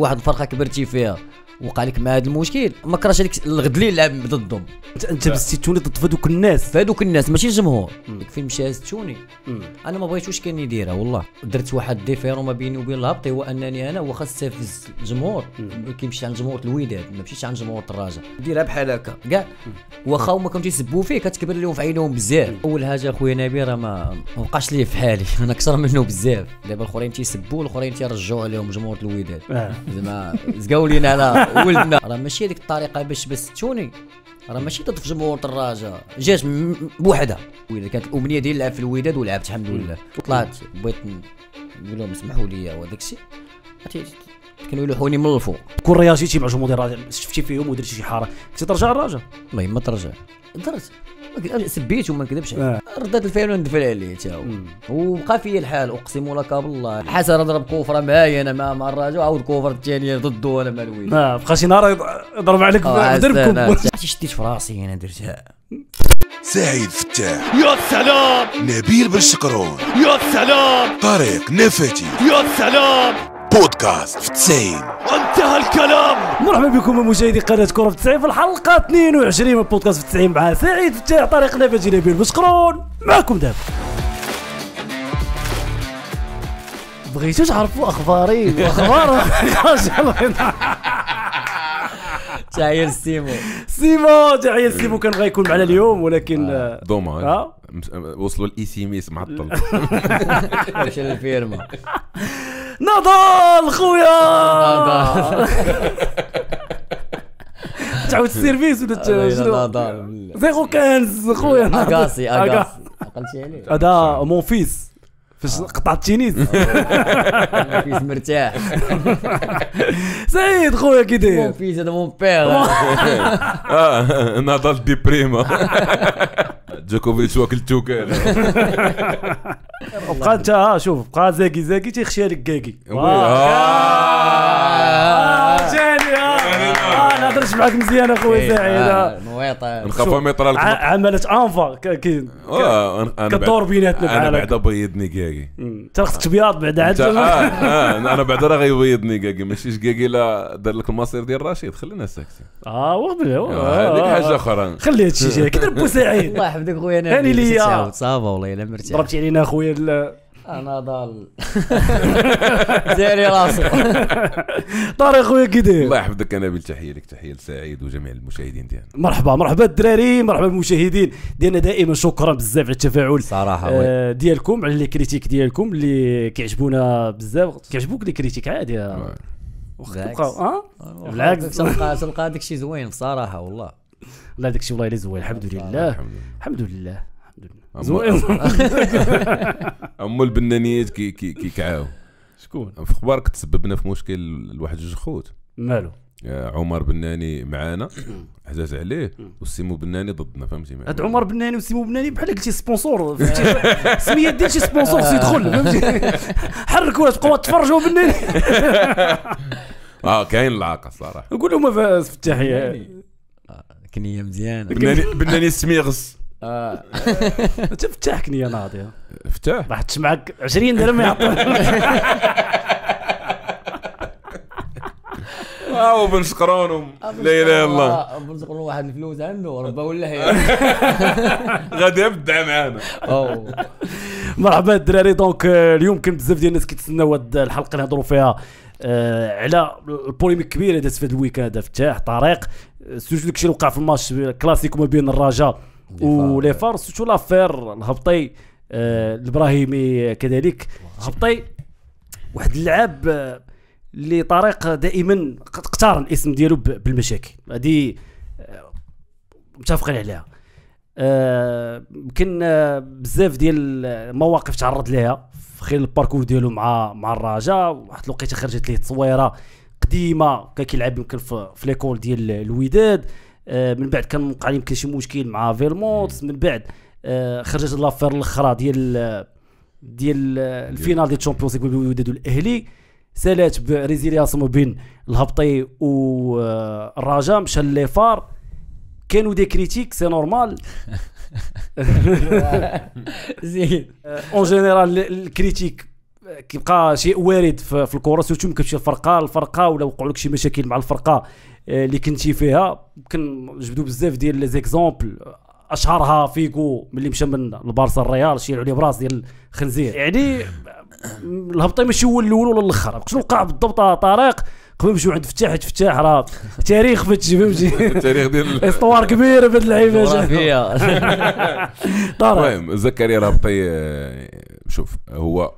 واحد الفرقه كبرتي فيها وقع لك مع هذا المشكل ما كرهش هذيك الغد اللي يلعب ضدهم انت انت بالستوني ضد هذوك الناس هذوك الناس ماشي الجمهور ديك فين مشى التوني انا ما بغيتوش كان يديرها والله درت واحد ديفيرون ما بيني وبين الهبط هو انني انا واخا استفز الجمهور كيمشي عند جمهور الوداد ما مشيتش عند جمهور الراجا ديرها بحال هكا كاع واخا هما كانوا تيسبوا فيه كتكبر لهم في عينهم بزاف اول حاجه خويا نبيل راه ما وقعش ليه في حالي انا اكثر منه بزاف دابا الاخرين تيسبوا الاخرين تيرجعوا عليهم جمهور الوداد آه. زعما زقاو لينا على ولدنا راه ماشي هذيك الطريقه باش بستوني راه ماشي ضد جمهور الدراجة جات بوحدها ويلا كانت الامنيه ديالي نلعب في الوداد ولعبت الحمد لله طلعت بغيت نقول لهم اسمحوا لي وداك الشيء كانوا يلوحوني من الفوق كون رياجيتي مع جمهور شفتي فيهم ودرتي شي حاره كنت ترجع الراجة والله ما ترجع درت انا سبيته وما نكذبش آه. ردات الفعل وندفل عليه حتى هو وبقى في الحال اقسم لك بالله حسن ضرب كوفره معايا انا مع الراجل وعاود كوفر الثانيه ضده انا مع اه بقى شي نهار يضرب عليك بدربكم عرفتي شديت في راسي انا درتها سعيد فتاح يا سلام نبيل بن شقرون يا سلام طريق نفاتي يا سلام بودكاست في 90 وانتهى الكلام مرحبا بكم مشاهدي قناة كرة في 90 في الحلقة 22 من بودكاست في 90 مع سعيد فتاح طريق نافذ نبيل المشكرون معكم دابا بغيتوش تعرفوا اخباري واخبار تحيه سيمو سيمو تحيه سيمو كان غيكون معنا اليوم ولكن آه، آه، دوماج آه؟ وصلوا الاي سي ميس معطل مشى الفيرما نضال خويا تعاود السيرفيس ولا شنو زيرو كانز خويا اكاسي اكاسي عقلتي عليه يعني. هذا مون فيس فاش التينيس فيس مرتاح سعيد خويا كي داير مون فيس هذا مون بيغ اه ناضل بريما جوكوفيتش واكل توكال بقى انت ها شوف بقى زاكي زاكي تيخشى لك كاكي آه. آه، جاني آه. نهضرش معاك مزيان اخويا إيه، سعيد نويطه نخاف ما يطرى لكم عملت انفا كاين كدور بيناتنا انا بعدا بيضني كاكي انت خصك بياض بعدا عاد آه، آه، انا بعدا راه غيبيضني كاكي ماشي كاكي لا دار لك المصير ديال رشيد خلينا ساكتين اه وبلا آه، هذيك حاجه اخرى خلي هادشي جاي كي بو سعيد الله يحفظك خويا انا هاني ليا صافا والله الا مرتاح ضربتي علينا خويا انا ضال زيري راسي طارق خويا كي داير الله يحفظك انا بالتحيه لك تحيه لسعيد وجميع المشاهدين ديالنا مرحبا مرحبا الدراري مرحبا بالمشاهدين ديالنا دائما شكرا بزاف على التفاعل صراحه آه ديالكم على لي كريتيك ديالكم اللي كيعجبونا بزاف كيعجبوك لي كريتيك عادي اه بالعكس تلقى تلقى داكشي الشيء زوين بصراحه والله لا داكشي الشيء والله الا زوين الحمد لله الحمد لله امو البنانيات كي كي كيكعاو شكون في اخبارك تسببنا في مشكل لواحد جوج خوت مالو عمر بناني معانا عزاز عليه وسيمو بناني ضدنا فهمتي هاد عمر بناني وسيمو بناني بحال قلتي سبونسور سميه دير شي سبونسور يدخل فهمتي حركوا بقوا تفرجوا بناني اه كاين العاقه صراحه نقول لهم في التحيه يعني، آه، كنيه مزيانه بناني بناني السميغس اه انت فتاحكني يا ناضي فتاح راح تسمعك 20 درهم يعطوك او آه، بن سقرون لا اله الا الله بن سقرون واحد الفلوس عنده ربا ولا هي غادي يبدع معانا مرحبا الدراري دونك آه، اليوم كان بزاف ديال الناس كيتسناو هذه الحلقه اللي نهضروا فيها آه على البوليميك كبيره دازت في هذا الويكاند هذا فتاح طارق آه، سوج داكشي اللي وقع في الماتش كلاسيكو ما بين الرجاء ولي فارس شو لافير الهبطي آه، الابراهيمي كذلك هبطي واحد اللعاب آه، اللي طريق دائما اقترن الاسم ديالو بالمشاكل هذه آه، متفقين عليها يمكن آه بزاف ديال المواقف تعرض ليها في خلال الباركور ديالو مع مع الرجاء واحد الوقيته خرجت ليه تصويره قديمه كان كيلعب يمكن في ليكول ديال الوداد آه، من بعد كان وقع يمكن شي مشكل مع فيرموت من بعد آه، خرجت لافير الاخرى ديال ديال آه، الفينال ديال الشامبيونز ليغ ودادو الاهلي سالات بريزيلياس ما بين الهبطي والرجاء مشى ليفار كانوا دي كريتيك سي نورمال زين اون جينيرال الكريتيك كيبقى شيء وارد في الكره سيرتو كتمشي الفرقه الفرقه ولا وقعوا لك شي مشاكل مع الفرقه آه، اللي كنتي فيها كنجبدوا بزاف ديال لي زيكزومبل اشهرها فيكو ملي مشى من البارسا الريال شيلوا عليه براس ديال الخنزير يعني الهبطي ماشي هو الاول ولا الاخر شنو وقع بالضبط طريق قبل نمشيو عند فتاح فتاح راه تاريخ فهادشي فهمتي تاريخ ديال اسطوار كبيره بهاد اللعيبه المهم زكريا الهبطي آه، شوف هو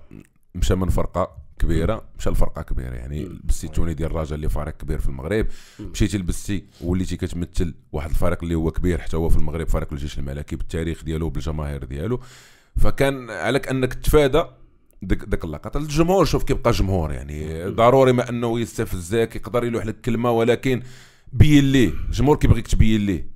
مشى من فرقه كبيره مشى الفرقه كبيره يعني لبستي ديال الرجاء اللي فريق كبير في المغرب مشيتي لبستي وليتي كتمثل واحد الفريق اللي هو كبير حتى هو في المغرب فريق الجيش الملكي بالتاريخ ديالو بالجماهير ديالو فكان عليك انك تفادى ديك ديك اللقطه الجمهور شوف كيبقى جمهور يعني ضروري ما انه يستفزك يقدر يلوح لك كلمه ولكن بين ليه الجمهور كيبغيك تبين ليه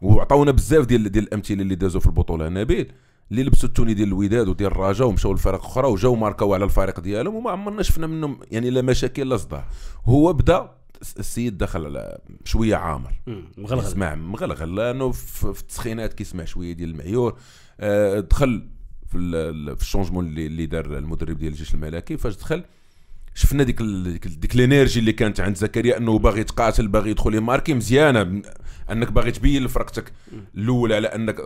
وعطاونا بزاف ديال ديال الامثله اللي دازوا في البطوله نبيل اللي لبسوا التوني ديال الوداد وديال الرجاء ومشاو لفرق اخرى وجاو ماركاو على الفريق ديالهم وما عمرنا شفنا منهم يعني لا مشاكل لا صداع هو بدا السيد دخل شويه عامر مغلغل يسمع مغلغل لانه في التسخينات كيسمع شويه ديال المعيور آه، دخل في الشونجمون اللي, اللي دار المدرب ديال الجيش الملكي فاش دخل شفنا ديك ديك الانرجي اللي كانت عند زكريا انه باغي يتقاتل باغي يدخل يماركي مزيانه انك باغي تبين لفرقتك الاولى على انك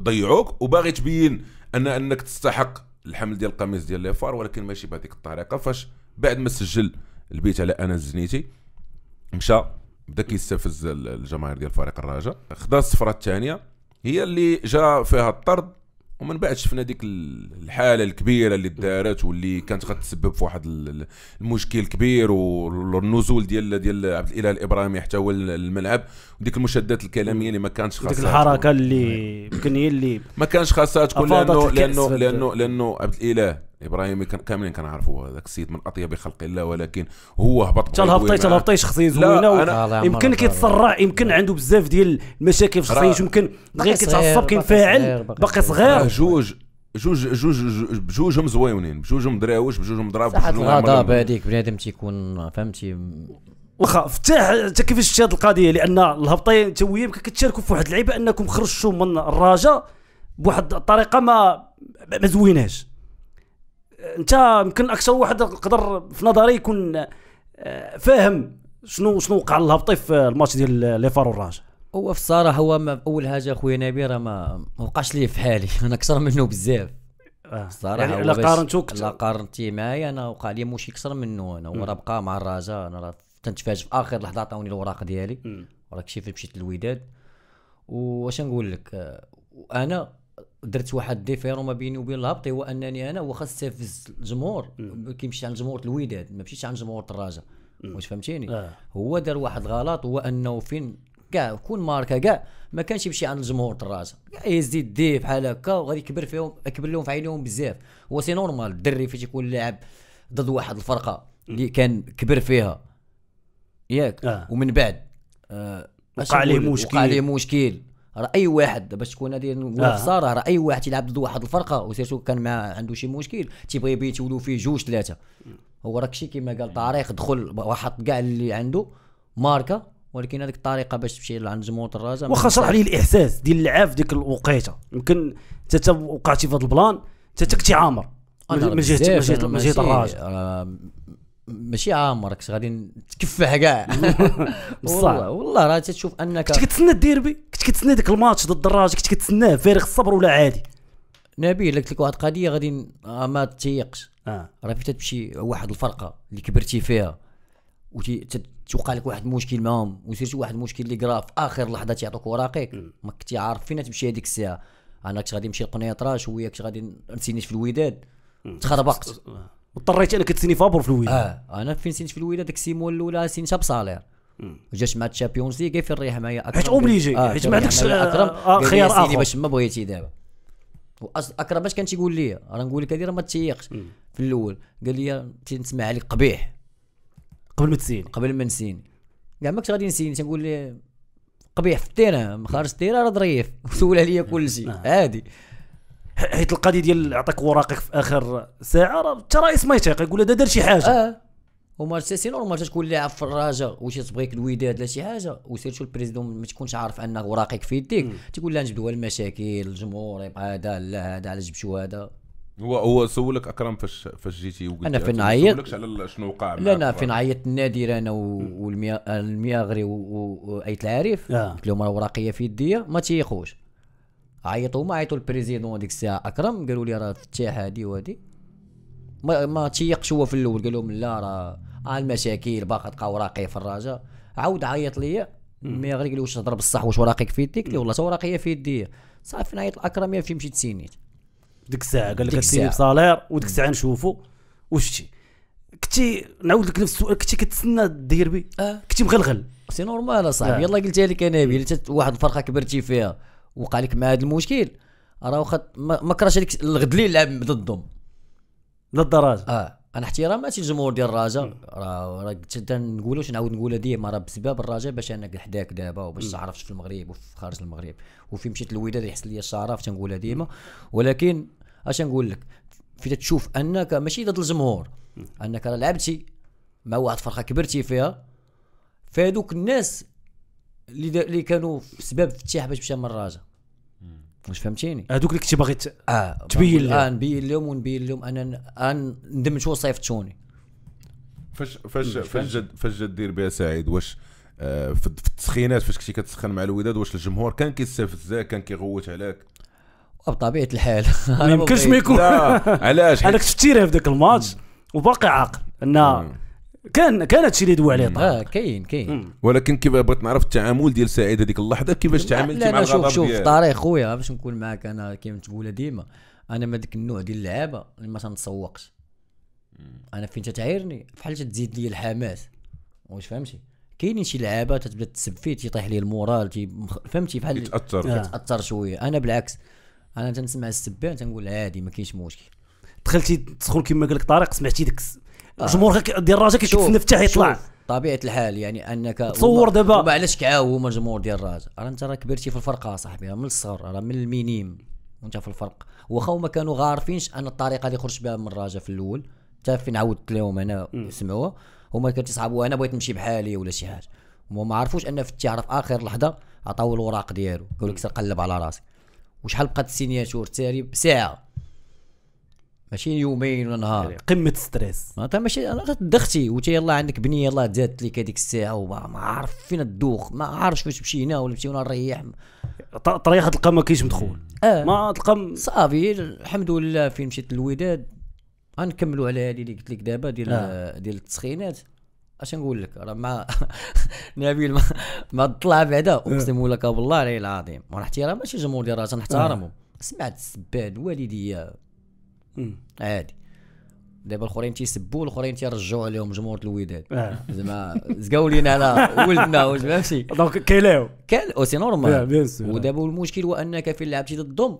ضيعوك وباغي تبين ان انك تستحق الحمل ديال القميص ديال ليفار ولكن ماشي بهذيك الطريقه فاش بعد ما سجل البيت على انا الزنيتي مشى بدا كيستفز الجماهير ديال فريق الرجاء خدا الصفره الثانيه هي اللي جا فيها الطرد ومن بعد شفنا ديك الحاله الكبيره اللي دارت واللي كانت غتسبب في واحد المشكل كبير والنزول ديال ديال عبد الاله الابراهيمي حتى هو الملعب وديك المشادات الكلاميه اللي ما كانتش خاصها ديك الحركه اللي يمكن هي اللي ما كانش خاصها تكون لانه لانه لانه لانه عبد الاله ابراهيم كاملين كنعرفوا هذاك السيد من اطيب خلق الله ولكن هو هبط حتى الهبطي حتى الهبطي شخصيه زوينه يمكن كيتسرع يمكن عنده بزاف ديال المشاكل في الشخصيه يمكن غير كيتعصب كينفاعل باقي صغير جوج جوج جوج بجوجهم زويونين بجوجهم دراوش بجوجهم ضراب بجوجهم الغضب هذيك بنادم تيكون فهمتي واخا فتاح انت كيفاش شفت هذه القضيه لان الهبطي انت وياه كتشاركوا في واحد اللعيبه انكم خرجتوا من الرجاء بواحد الطريقه ما ما زويناش انت يمكن اكثر واحد قدر في نظري يكون آه، فاهم شنو شنو وقع الهبطي في الماتش ديال لي فارو والراجا هو في الصراحه هو ما اول حاجه خويا نبيل ما وقعش لي في حالي انا اكثر منه بزاف آه. الصراحه يعني الا قارنتو الا قارنتي معايا انا وقع لي مش اكثر منه انا هو راه بقى مع الرجاء انا راه تنتفاجئ في اخر لحظه عطاوني الوراق ديالي وراك شفت مشيت للوداد واش نقول لك آه، انا درت واحد ديفيرون ما بيني وبين الهبط هو انني انا واخا استفز الجمهور كيمشي عند جمهور الوداد ما مشيتش عند جمهور الدراجه واش فهمتيني آه. هو دار واحد غلط هو انه فين كاع كون ماركا كاع ما كانش يمشي عند الجمهور الدراجه يزيد دي بحال هكا وغادي يكبر فيهم يكبر لهم في عينيهم بزاف هو سي نورمال الدري فاش يكون لاعب ضد واحد الفرقه اللي كان كبر فيها ياك آه. ومن بعد آه وقع عليه مشكل وقع عليه مشكل راه اي واحد باش تكون هذه نقولها آه. راه اي واحد تيلعب ضد واحد الفرقه وسيرتو كان مع عنده شي مشكل تيبغي يتولوا فيه جوج ثلاثه هو راك شي كما قال طارق دخل وحط كاع اللي عنده ماركه ولكن هذيك الطريقه باش تمشي عند جمهور الرجاء واخا شرح لي الاحساس ديال اللعاب في ديك الوقيته يمكن انت وقعتي في هذا البلان انت كنتي عامر من جهه من جهه الراجل ماشي عامر غادي تكفح كاع والله والله راه تشوف انك كنت كتسنى الديربي كنت كتسنى ديك الماتش ضد الدراج كنت كتسناه فارغ الصبر ولا عادي نبيل قلت لك واحد القضيه غادي آه، ما تيقش اه راه فين تمشي واحد الفرقه اللي كبرتي فيها وتوقع لك واحد المشكل معاهم ويصير واحد المشكل اللي كراه في اخر لحظه تيعطوك وراقيك ما كنتي عارف فين تمشي هذيك الساعه انا كنت غادي نمشي لقنيطره شويه كنت غادي نسينيش في الوداد تخربقت اضطريت انك تسيني فابور في الويلا اه انا فين سينت في الويلا ديك السيمون الاولى سينتها بصالير جات مع الشامبيونز ليغ الريحه معايا اكرم حيت اوبليجي آه حيت ما عندكش آه، آه، خيار اخر باش ما بغيتي دابا اكرم باش كان تيقول لي راه نقول لك هذه راه ما تيقش في الاول قال لي تنسمع عليك قبيح قبل ما تسيني قبل ما نسيني كاع ما كنت غادي نسيني تنقول لي قبيح في التيران خارج التيران راه ظريف وسول عليا كلشي نعم. عادي حيت القضيه ديال عطاك وراقك في اخر ساعه راه حتى رئيس ما يتيق يقول هذا دار شي حاجه اه وما سي نورمال تكون لاعب في الراجا وشي تبغيك الوداد لا شي حاجه وسيرتو البريزيدون ما تكونش عارف ان وراقك في يديك تقول لا نجبدوا المشاكل الجمهور يبقى هذا لا هذا علاش جبتوا هذا هو هو سولك اكرم فاش فاش جيتي وقلت انا فين عيطت على شنو وقع لا انا فين عيطت النادر انا والمياغري وايت العارف آه. قلت لهم راه وراقيه في يديا ما تيخوش عيطوا ما عيطوا البريزيدون ديك الساعه اكرم قالوا لي راه فتاح هادي وهادي ما, ما تيقش هو في الاول قال لهم لا راه المشاكل باقا تلقى وراقي في الراجا عاود عيط ليا مي غير قال لي واش تهضر بصح واش وراقيك في يديك لي والله تا وراقيه في يديا صافي نعيط لاكرم يا فين مشيت سينيت ديك الساعه قال لك سيني بصالير وديك الساعه نشوفو واش شتي كنتي نعاود لك نفس السؤال كنتي كتسنى الديربي آه. كنتي مغلغل سي نورمال اصاحبي آه. يلا قلتها لك انا واحد الفرقه كبرتي فيها وقع لك مع هذا المشكل راه واخا ما كرهش هذيك الغد اللي يلعب ضدهم ضد الدرجه اه انا احتراماتي للجمهور ديال الرجاء راه راه واش نعاود نقولها ديما راه بسبب الرجاء باش انا حداك دابا وباش تعرفش في المغرب وفي خارج المغرب وفي مشيت للوداد يحصل لي الشرف تنقولها ديما ولكن اش نقول لك في تشوف انك ماشي ضد الجمهور انك راه لعبتي مع واحد الفرقه كبرتي فيها فهذوك الناس اللي اللي كانوا سبب افتتاح باش مشى من الرجاء واش فهمتيني هذوك اللي كنتي آه، باغي تبين لهم آه نبين لهم ونبين لهم انا ندمت شو صيفطوني فاش فاش فاش جد فاش جد دير بها سعيد واش آه في التسخينات فاش كنتي كتسخن مع الوداد واش الجمهور كان كيستفزك كان كيغوت عليك بطبيعه الحال ما يمكنش ما يكون علاش انا كنت في ذاك الماتش وباقي عاقل ان كان كان هادشي اللي دوي عليه اه كاين كاين ولكن كيف بغيت نعرف التعامل ديال سعيد هذيك اللحظه كيفاش تعاملتي مع الغضب شوف شوف طاري خويا باش نكون معاك انا كيما تقولها ديما انا ما ديك النوع ديال اللعابه اللي ما تنسوقش انا فين تتعايرني بحال تزيد لي الحماس واش فهمتي كاينين شي لعابه تتبدا تسب فيه تيطيح ليه المورال فهمتي بحال تاثر آه، آه. تاثر شويه انا بالعكس انا تنسمع السبان تنقول عادي ما كاينش مشكل دخلتي تدخل كما قال لك طارق سمعتي ديك الجمهور آه. ديال الرجاء كيشوف في المفتاح يطلع طبيعه الحال يعني انك تصور دابا وما علاش هما الجمهور ديال الرجاء راه انت راه كبرتي في الفرقه صاحبي من الصغر راه من المينيم وانت في الفرق واخا هما كانوا غارفينش ان الطريقه اللي خرجت بها من الرجاء في الاول حتى فين عاودت لهم انا سمعوها هما كانوا تيصحابوا انا بغيت نمشي بحالي ولا شي حاجه هما ما عرفوش ان في في اخر لحظه عطاو الوراق ديالو قالوا لك قلب على راسك وشحال بقات السينياتور تاري ساعه ماشي يومين ولا نهار يعني قمه ستريس معناتها ماشي دختي وانت يلاه عندك بنيه يلاه زادت لك هذيك الساعه وما عارف فين الدوخ ما عارفش واش تمشي هنا ولا تمشي هنا نريح طريحه تلقى ما كاينش مدخول آه. ما تلقى صافي الحمد لله فين مشيت للوداد غنكملوا على هذه اللي قلت لك دابا ديال آه. ديال التسخينات اش نقول لك راه مع نبيل ما طلع بعدا آه. اقسم لك بالله العلي العظيم وانا احترام ماشي جمهور ديال راه تنحترمهم آه. سمعت السباد والديا عادي دابا الاخرين تيسبوا الاخرين تيرجعوا عليهم جمهور الوداد آه. زعما زقاو لينا على ولدنا واش فهمتي دونك كيلاو كان سي نورمال ودابا المشكل هو انك فين لعبتي ضد الضم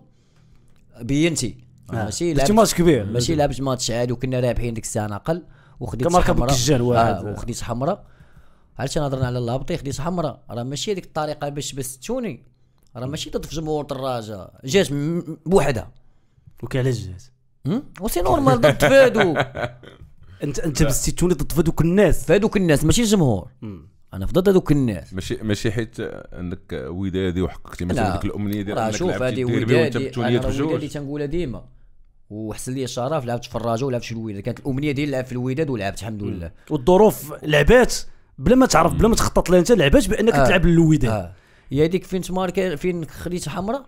بينتي آه. ماشي لعبت ماتش كبير ماشي لعبت ماتش عادي وكنا رابحين ديك الساعه اقل آه، وخديت حمراء وخديت حمراء علاش نهضرنا على الهبطي خديت حمراء راه ماشي هذيك الطريقه باش بستوني راه ماشي ضد جمهور الدراجه جات بوحدها وكي علاش جات وسي نورمال ضد فادو انت انت بستيتوني ضد فادوك الناس فادوك الناس ماشي الجمهور انا في ضد هذوك الناس ماشي ماشي حيت انك ودادي وحققتي مثلا ديك الامنيه ديال انك شوف هذه ودادي انا ودادي تنقولها ديما وحسن لي الشرف لعبت في الرجاء ولعبت في الوداد كانت الامنيه ديالي نلعب في الوداد ولعبت الحمد لله والظروف لعبات بلا ما تعرف بلا ما تخطط لها انت لعبات بانك آه. تلعب للوداد آه. يا هذيك فين تمارك فين خديت حمراء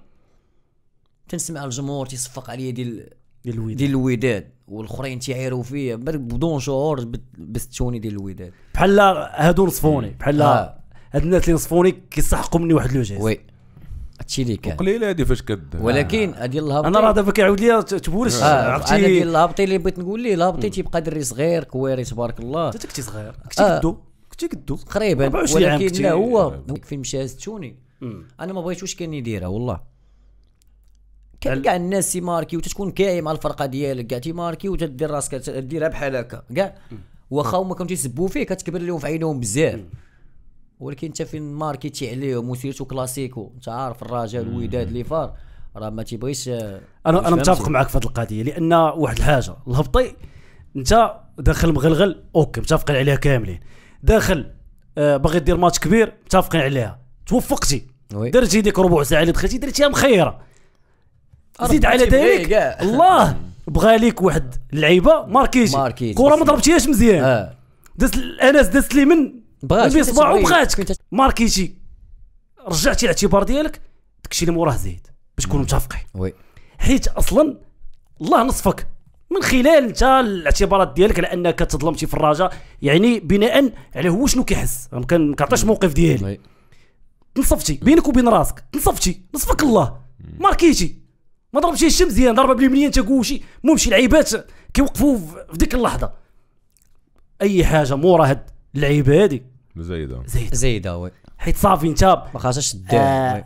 تنسمع الجمهور تيصفق عليا ديال ديال الوداد ديال الوداد والاخرين تيعيروا فيا بدون شعور بستوني ديال الوداد بحال هادو نصفوني بحال آه. هاد الناس اللي نصفوني كيستحقوا مني واحد الوجه وي هادشي اللي كان قليل هادي فاش كد ولكن آه. هادي الهابطي انا راه دابا كيعاود لي تبورش آه. عرفتي انا ديال الهابطي اللي بغيت نقول ليه الهابطي تيبقى دري صغير كويري تبارك الله انت كنتي صغير آه. كنتي آه. كدو كنتي كدو تقريبا ولكن لا هو فين مشى التوني انا ما بغيتوش كان يديرها والله كاع كاع الناس تيماركي وتتكون كاين مع الفرقه ديالك كاع تيماركي وتدير راسك ديرها بحال هكا كاع واخا هما كانوا تيسبوا فيه كتكبر لهم في عينهم بزاف ولكن انت فين ماركيتي عليهم وسيرتو كلاسيكو انت عارف الرجاء الوداد لي فار راه ما تيبغيش آه، انا انا متفق معك في هذه القضيه لان واحد الحاجه الهبطي انت داخل مغلغل اوكي متفقين عليها كاملين داخل آه باغي دير ماتش كبير متفقين عليها توفقتي درتي ديك ربع ساعه اللي دخلتي درتيها مخيره زيد على ذلك الله بغى ليك واحد اللعيبه ماركيجي كره ما ضربتيهاش مزيان آه. دازت انس دازت ليمن بغاتك بصباعو بغاتك ماركيجي رجعتي الاعتبار ديالك داكشي اللي موراه زيد باش نكونوا متفقين وي حيت اصلا الله نصفك من خلال انت الاعتبارات ديالك على انك تظلمتي في فراجه يعني بناء على هو شنو كيحس ما كنعطيش الموقف ديالي تنصفتي بينك وبين راسك تنصفتي نصفك الله ماركيتي ما ضربش الشمس مزيان ضربه باليمنيه انت شي المهم شي لعيبات كيوقفوا في ديك اللحظه اي حاجه مورا هاد اللعيبه هادي زايده زايده زايده وي حيت صافي انت ما خاصهاش آه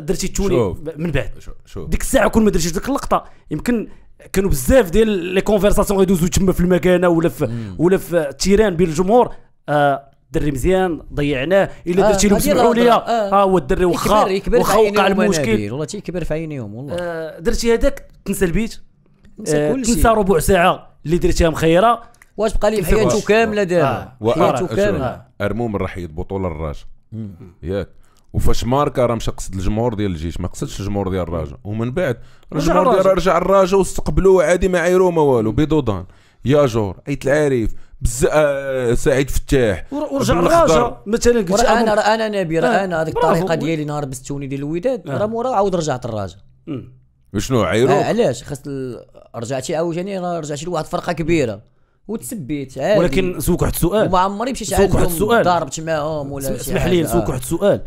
درتي التوني من بعد شوف ديك الساعه كون ما درتيش ديك اللقطه يمكن كانوا بزاف ديال لي كونفرساسيون يدوزو تما في المكانه ولا في ولا في التيران بين الجمهور آه دري مزيان ضيعناه الا درتي آه، له سمحوا لي آه. ها هو الدري واخا واخا وقع المشكل والله تيكبر في عينيهم والله آه درتي هذاك تنسى البيت آه تنسى ربع ساعه اللي درتيها مخيره واش بقى لي حياته كامله آه. دابا حياته كامله ارموم راح يضبطوا للراجل ياك وفاش ماركا راه مشى قصد الجمهور ديال الجيش ما قصدش الجمهور ديال الراجا ومن بعد الجمهور ديال رجع الراجا واستقبلوه عادي ما عايروه ما والو بدودان يا جور عيت العريف بز... آه سعيد فتاح ورجع الراجا مثلا قلت انا راه انا نبي راه انا هذيك الطريقه ديالي نهار بستوني ديال الوداد آه. راه مورا عاود رجعت الراجا شنو عيرو آه علاش خاص ال... رجعتي عاوجاني راه رجعتي لواحد الفرقه كبيره وتسبيت عادي ولكن سوق واحد السؤال ما عمري مشيت عندهم واحد السؤال ضربت آه. معاهم ولا اسمح لي نسوك واحد السؤال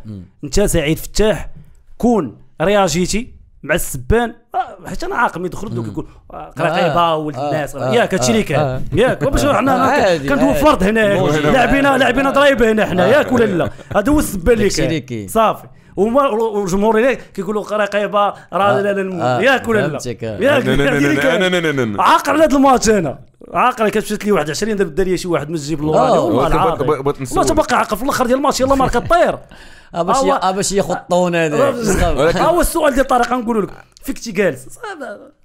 انت سعيد فتاح كون رياجيتي مع السبان آه، حتى انا عاقل ملي دخلت دوك يقول آه ولد الناس آه،, آه،, آه ياك هادشي اللي كان ياك باش حنا كندوي فرض هنا لاعبين لاعبين ضرايب هنا حنا ياك ولا لا هذا هو السبان اللي كان صافي وهما والجمهور هناك كيقولوا قراقيبه راه آه، لا لا آه، ياك ولا لا ياك آه، يعني عاقل على هذا الماتش انا عاقل كتمشي لي واحد 20 دار لي شي واحد من الجيب والله العظيم ما تبقى عاقل في الاخر ديال الماتش يلاه ماركه طير باش باش يخطونا هذا هو السؤال ديال طارق نقول لك فيك تي جالس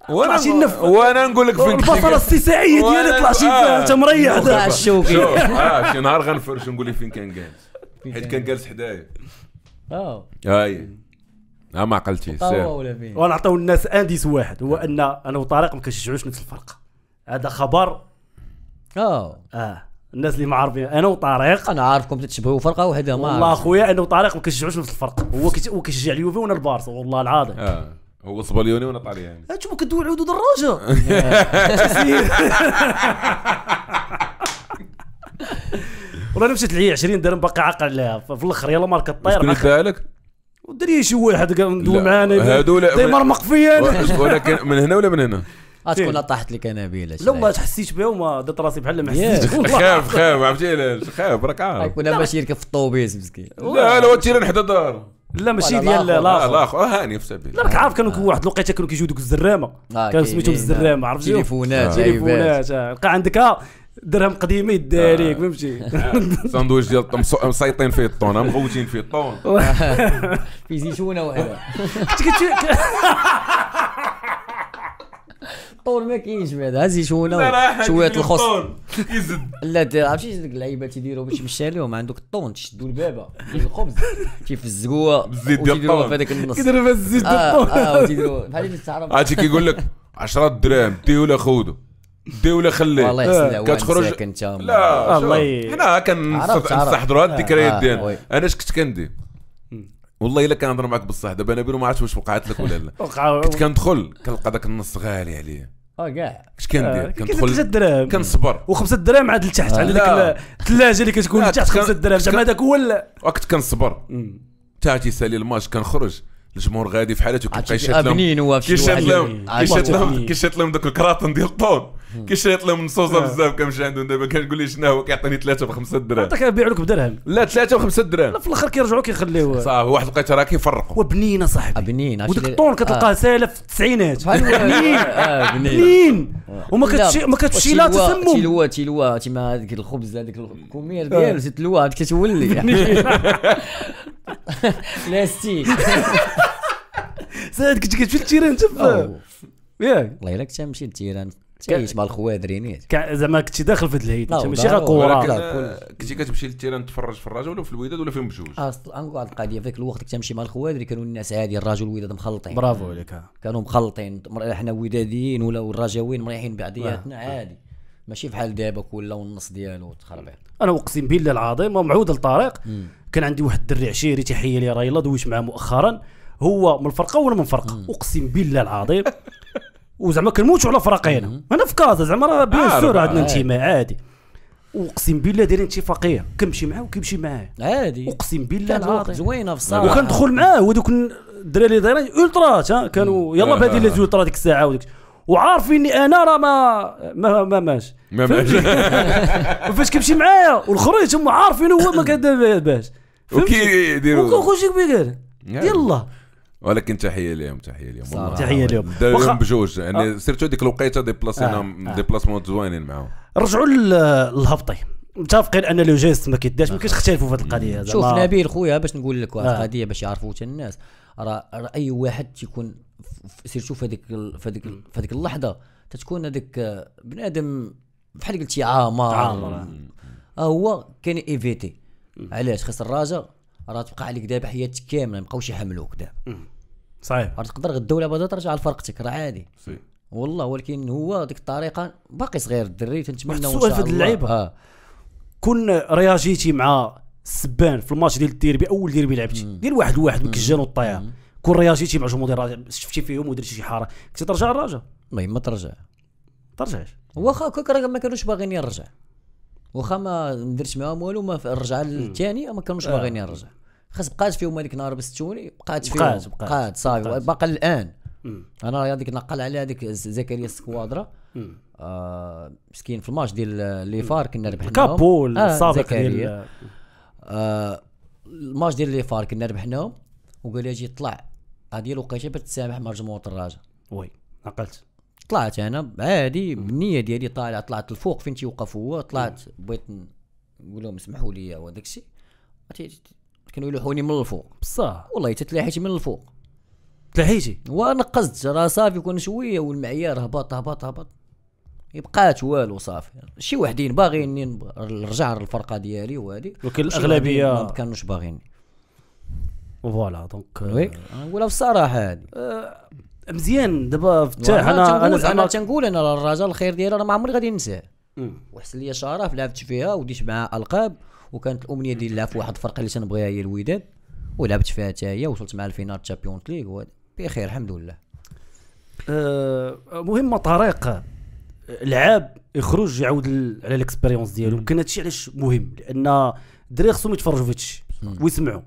وانا وانا نقول لك فيك البصره الاستيساعيه ديالي طلع شي انت مريح دابا شوف شي نهار غنفرش نقول لك فين كان جالس حيت كان جالس حدايا اه اي ها ما عقلتي وانا نعطيو الناس انديس واحد هو ان انا وطارق ما كنشجعوش نفس الفرقه هذا خبر اه اه الناس اللي ما عارفين انا وطارق انا عارفكم تتشبهوا فرقه واحده ما والله اخويا انا وطارق ما كنشجعوش نفس الفرقه هو كيشجع اليوفي وانا البارسا والله العظيم اه هو سبليوني وانا طالياني انتم كدوا دراجه الرجاء والله مشيت تلعي 20 درهم باقي عاقل عليها في الاخر يلا ماركه الطير شكون يدفع لك؟ ودري شي واحد ندوي معانا هذول دايما مرمق فيا ولكن من هنا ولا من هنا؟ تكون طاحت لك انابيل لو ما تحسيش بهم درت راسي بحال ما حسيتش خاف خاف عرفتي علاش خاف راك عارف كنا ماشي يركب في الطوبيس مسكين لا لا تيران حدا دار لا ماشي ديال لا لا هاني في سبيل لا راك عارف كانوا واحد الوقيته كانوا كيجيو دوك الزرامه آه، كانوا سميتهم الزرامه عرفتي تليفونات تليفونات أيوة. آه. لقى عندك آه. درهم قديمه يديها ليك آه. فهمتي ساندويتش ديال مسيطين فيه الطون مغوتين فيه الطون في زيتونه وهذا الطون ما كاينش بعدا زيتونه شويه الخص يزد لا عرفتي ديك اللعيبه تيديروا باش تمشى عليهم عندك الطون تشدوا البابه الخبز تيفزقوها بالزيت ديال الطون في هذاك النص كيديروا فيها الزيت ديال آه، الطون اه بحال اللي تعرف عرفتي كيقول لك 10 دراهم ديو ولا خودو داوله خلي والله يحسن كتخرج لا الله حنا كنستحضروا هاد الذكريات آه، آه، ديالنا انا اش كنت كندير والله الا كنهضر معك بصح دابا انا بيرو ما عرفتش واش وقعت لك ولا لا كنت كندخل كنلقى داك النص غالي عليا اه كاع اش كندير آه، كندخل دراهم كنصبر و5 دراهم عاد لتحت على ديك الثلاجه اللي كتكون لتحت 5 دراهم زعما هذاك هو كنت كنصبر تاع تيسالي الماتش كنخرج الجمهور غادي في حالته كيبقى يشد لهم كيشد لهم كيشد لهم كيشد لهم دوك الكراتن ديال الطون كيشد لهم نصوصه آه. بزاف كنمشي عندهم دابا كنقول لي شنو هو كيعطيني ثلاثه بخمسه دراهم عطاك يبيع لك بدرهم لا ثلاثه وخمسه دراهم في الاخر كيرجعوا كيخليوه صافي واحد لقيت راه كيفرقوا وبنينه صاحبي بنينه وديك الطون كتلقاه آه. ساله في التسعينات بنين آه، بنين وما كتشي ما كتشي لا تسمو تيلوا تيلوا تيما هذيك الخبز هذيك الكومير ديال تلوى عاد كتولي Oh. لاستيك سعد كنت كتمشي للتيران تما ياك والله الا كنت تمشي للتيران تعيش مع الخوادري نيت زعما كنتي داخل في هاد الهيت ماشي غير كوره كنتي كتمشي للتيران تفرج في الراجل ولا في الوداد ولا فيهم بجوج اصلا واحد القضيه فيك الوقت كنت تمشي مع الخوادري كانوا الناس عادي الراجل والوداد مخلطين برافو عليك كانوا مخلطين حنا وداديين ولا الرجاويين مريحين بعضياتنا عادي ماشي بحال دابا كل ونص ديالو تخربيق انا اقسم بالله العظيم ومعود للطريق كان عندي واحد الدري عشيري تحيه لي يلاه دويش معاه مؤخرا هو من الفرقه وانا من فرقه اقسم بالله العظيم وزعما كنموتوا على فرقينا انا في كازا زعما راه آه، بيان سور عندنا انتماء عادي واقسم بالله دايرين اتفاقيه كنمشي معاه وكيمشي معايا عادي اقسم بالله العظيم زوينه بصراحه وكندخل معاه وهذوك الدراري اللي دايرين الترات كانوا يلا بادي لي زولترا ديك الساعه وديك وعارف اني انا راه ما ما ما ماش ما ماش فاش كيمشي معايا والخريج هما عارفين هو ما كداباش وكي يديروا وكوشي بيقال يعني. يلا ولكن تحيه لهم تحيه لهم والله تحيه لهم دايرين بجوج يعني سيرتو آه. ديك الوقيته ديبلاسينا آه. آه. ديبلاسمون زوينين معاهم رجعوا للهبطي متفقين ان لو جيست ما كيداش ما كيختلفوا في هذه القضيه شوف نبيل خويا باش نقول لك واحد القضيه باش يعرفوا الناس راه اي واحد تيكون سير شوف هذيك فهذيك فهذيك اللحظه تتكون هذاك آه، بنادم بحال قلتي عامر عامر آه، هو كان ايفيتي علاش خاص الراجا راه تبقى عليك دابا حياتك كامله مابقاوش يحملوك دابا صحيح راه تقدر غدا ولا بعدا ترجع لفرقتك راه عادي والله ولكن هو ديك الطريقه باقي صغير الدري تنتمنى السؤال في هاد اللعيبه آه. كون رياجيتي مع السبان في الماتش ديال الديربي اول ديربي لعبتي دير واحد واحد مكجان والطياره كون رياجيتي مع جمهور شفتي فيهم ودرتي شي حاره كنتي ترجع الراجا المهم ما ترجع ترجعش واخا كوك راه ما كانوش باغيين يرجع واخا ما درت معاهم والو ما رجع الثاني ما كانوش آه. باغيين يرجع خاص بقات فيهم هذيك النهار بستوني بقات فيهم بقات بقات صافي باقا الان انا هذيك نقل على هذيك زكريا السكوادرا آه مسكين في الماتش ديال لي فار كنا ربحناهم كابول السابق آه، ديال آه الماتش ديال لي فار كنا ربحناهم وقال اجي طلع هادي الوقيته باش تسامح مع جمهور الدراجه وي عقلت طلعت انا عادي بالنيه ديالي طالع طلعت الفوق فين تيوقف هو طلعت بغيت نقول لهم اسمحوا لي وداك الشيء كانوا يلوحوني من الفوق بصح والله تتلاحيت من الفوق تلاحيتي ونقزت راه صافي كون شويه والمعيار هبط هبط هبط يبقات والو صافي شي وحدين باغيني نرجع للفرقه ديالي وهادي ولكن الاغلبيه ما كانوش باغيني فوالا دونك وي نقولها آه، بصراحه هذه آه، مزيان دابا فتح انا انا زعما تنقول انا الرجاء الخير ديالي انا ما عمري غادي ننساه وحسن لي شرف لعبت فيها وديت معها القاب وكانت الامنيه ديالي نلعب في واحد الفرقه اللي تنبغيها هي الوداد ولعبت فيها حتى هي وصلت مع الفينال تشامبيون ليغ بخير الحمد لله أه مهمه طريقه لعاب يخرج يعاود على الاكسبيريونس ديالو يمكن هادشي علاش مهم لان الدراري خصهم يتفرجوا في هادشي ويسمعوا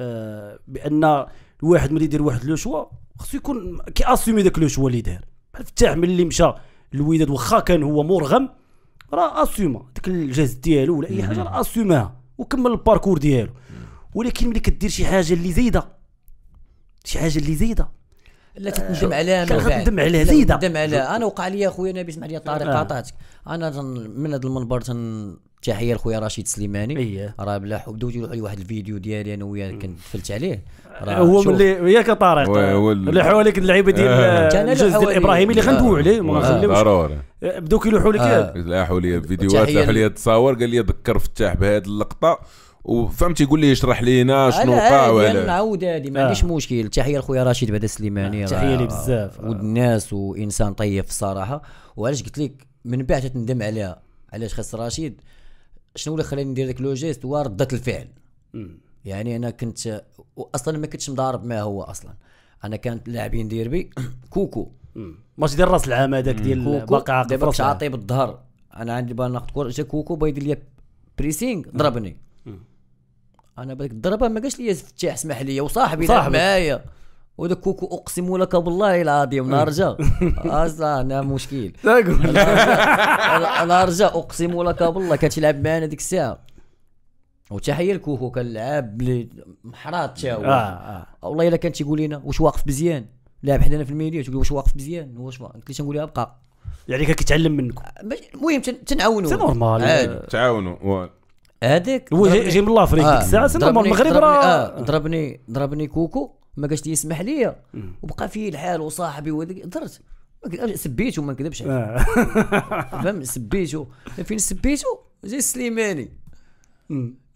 آه، بان الواحد ملي يدير واحد لو شوا خصو يكون كي اسومي داك لو شوا اللي دار بحال فتاح ملي مشى للوداد واخا كان هو مرغم راه اسوما داك الجهد ديالو ولا اي حاجه راه اسوماها وكمل الباركور ديالو ولكن ملي كدير شي حاجه اللي زايده شي حاجه اللي زايده لا تندم آه، عليها من بعد تندم عليها زايده تندم عليها انا وقع لي اخويا انا بسمع لي طارق آه. عطاتك انا من هذا المنبر تن تحيه لخويا رشيد سليماني إيه. راه بلا حب دوز يروح لي واحد الفيديو ديالي انا وياه كنتفلت عليه هو ملي ياك طارق اللي حواليك اللعيبه ديال آه. الجزء الابراهيمي اللي غندوي آه. عليه ما ضروري آه. بداو كيلوحوا لك لاحوا لي فيديوهات لاحوا لي التصاور قال لي ذكر فتاح بهذه اللقطه وفهمت يقول لي اشرح لينا شنو وقع ولا نعاود هذه ما عنديش مشكل تحيه لخويا رشيد بعدا سليماني تحيه لي بزاف ود الناس وانسان طيب الصراحه وعلاش قلت لك من بعد تندم عليها علاش خاص رشيد شنو اللي خلاني ندير ذاك لو جيست هو رده الفعل يعني انا كنت اصلا ما كنتش مضارب ما هو اصلا انا كانت لاعبين ديربي كوكو ماشي ديال راس العام هذاك ديال باقي عاقل دابا كنت عاطي بالظهر انا عندي بان ناخذ كره جا كوكو بغا يدير لي بريسينغ ضربني انا بالك الضربه ما قالش لي افتح اسمح لي وصاحبي صاحبي معايا وذاك كوكو اقسم لك بالله العظيم نهار جا انا مشكل نهار اقسم لك بالله كتلعب معنا ديك الساعه وتحيه لكوكو كان لعاب محراط تا هو آه،, آه والله الا كان تيقول لنا واش واقف مزيان لاعب حدانا في الميديا تقول واش واقف مزيان واش قلت له تنقول لها ابقى يعني كان كيتعلم منكم المهم تنعاونوا سي نورمال تعاونوا هذاك هو جاي من الله ديك الساعه سي نورمال المغرب راه آه، ضربني ضربني كوكو ما كانش يسمح لي وبقى في الحال وصاحبي وهذيك درت سبيته ما نكذبش آه. فهم سبيته فين سبيته جاي السليماني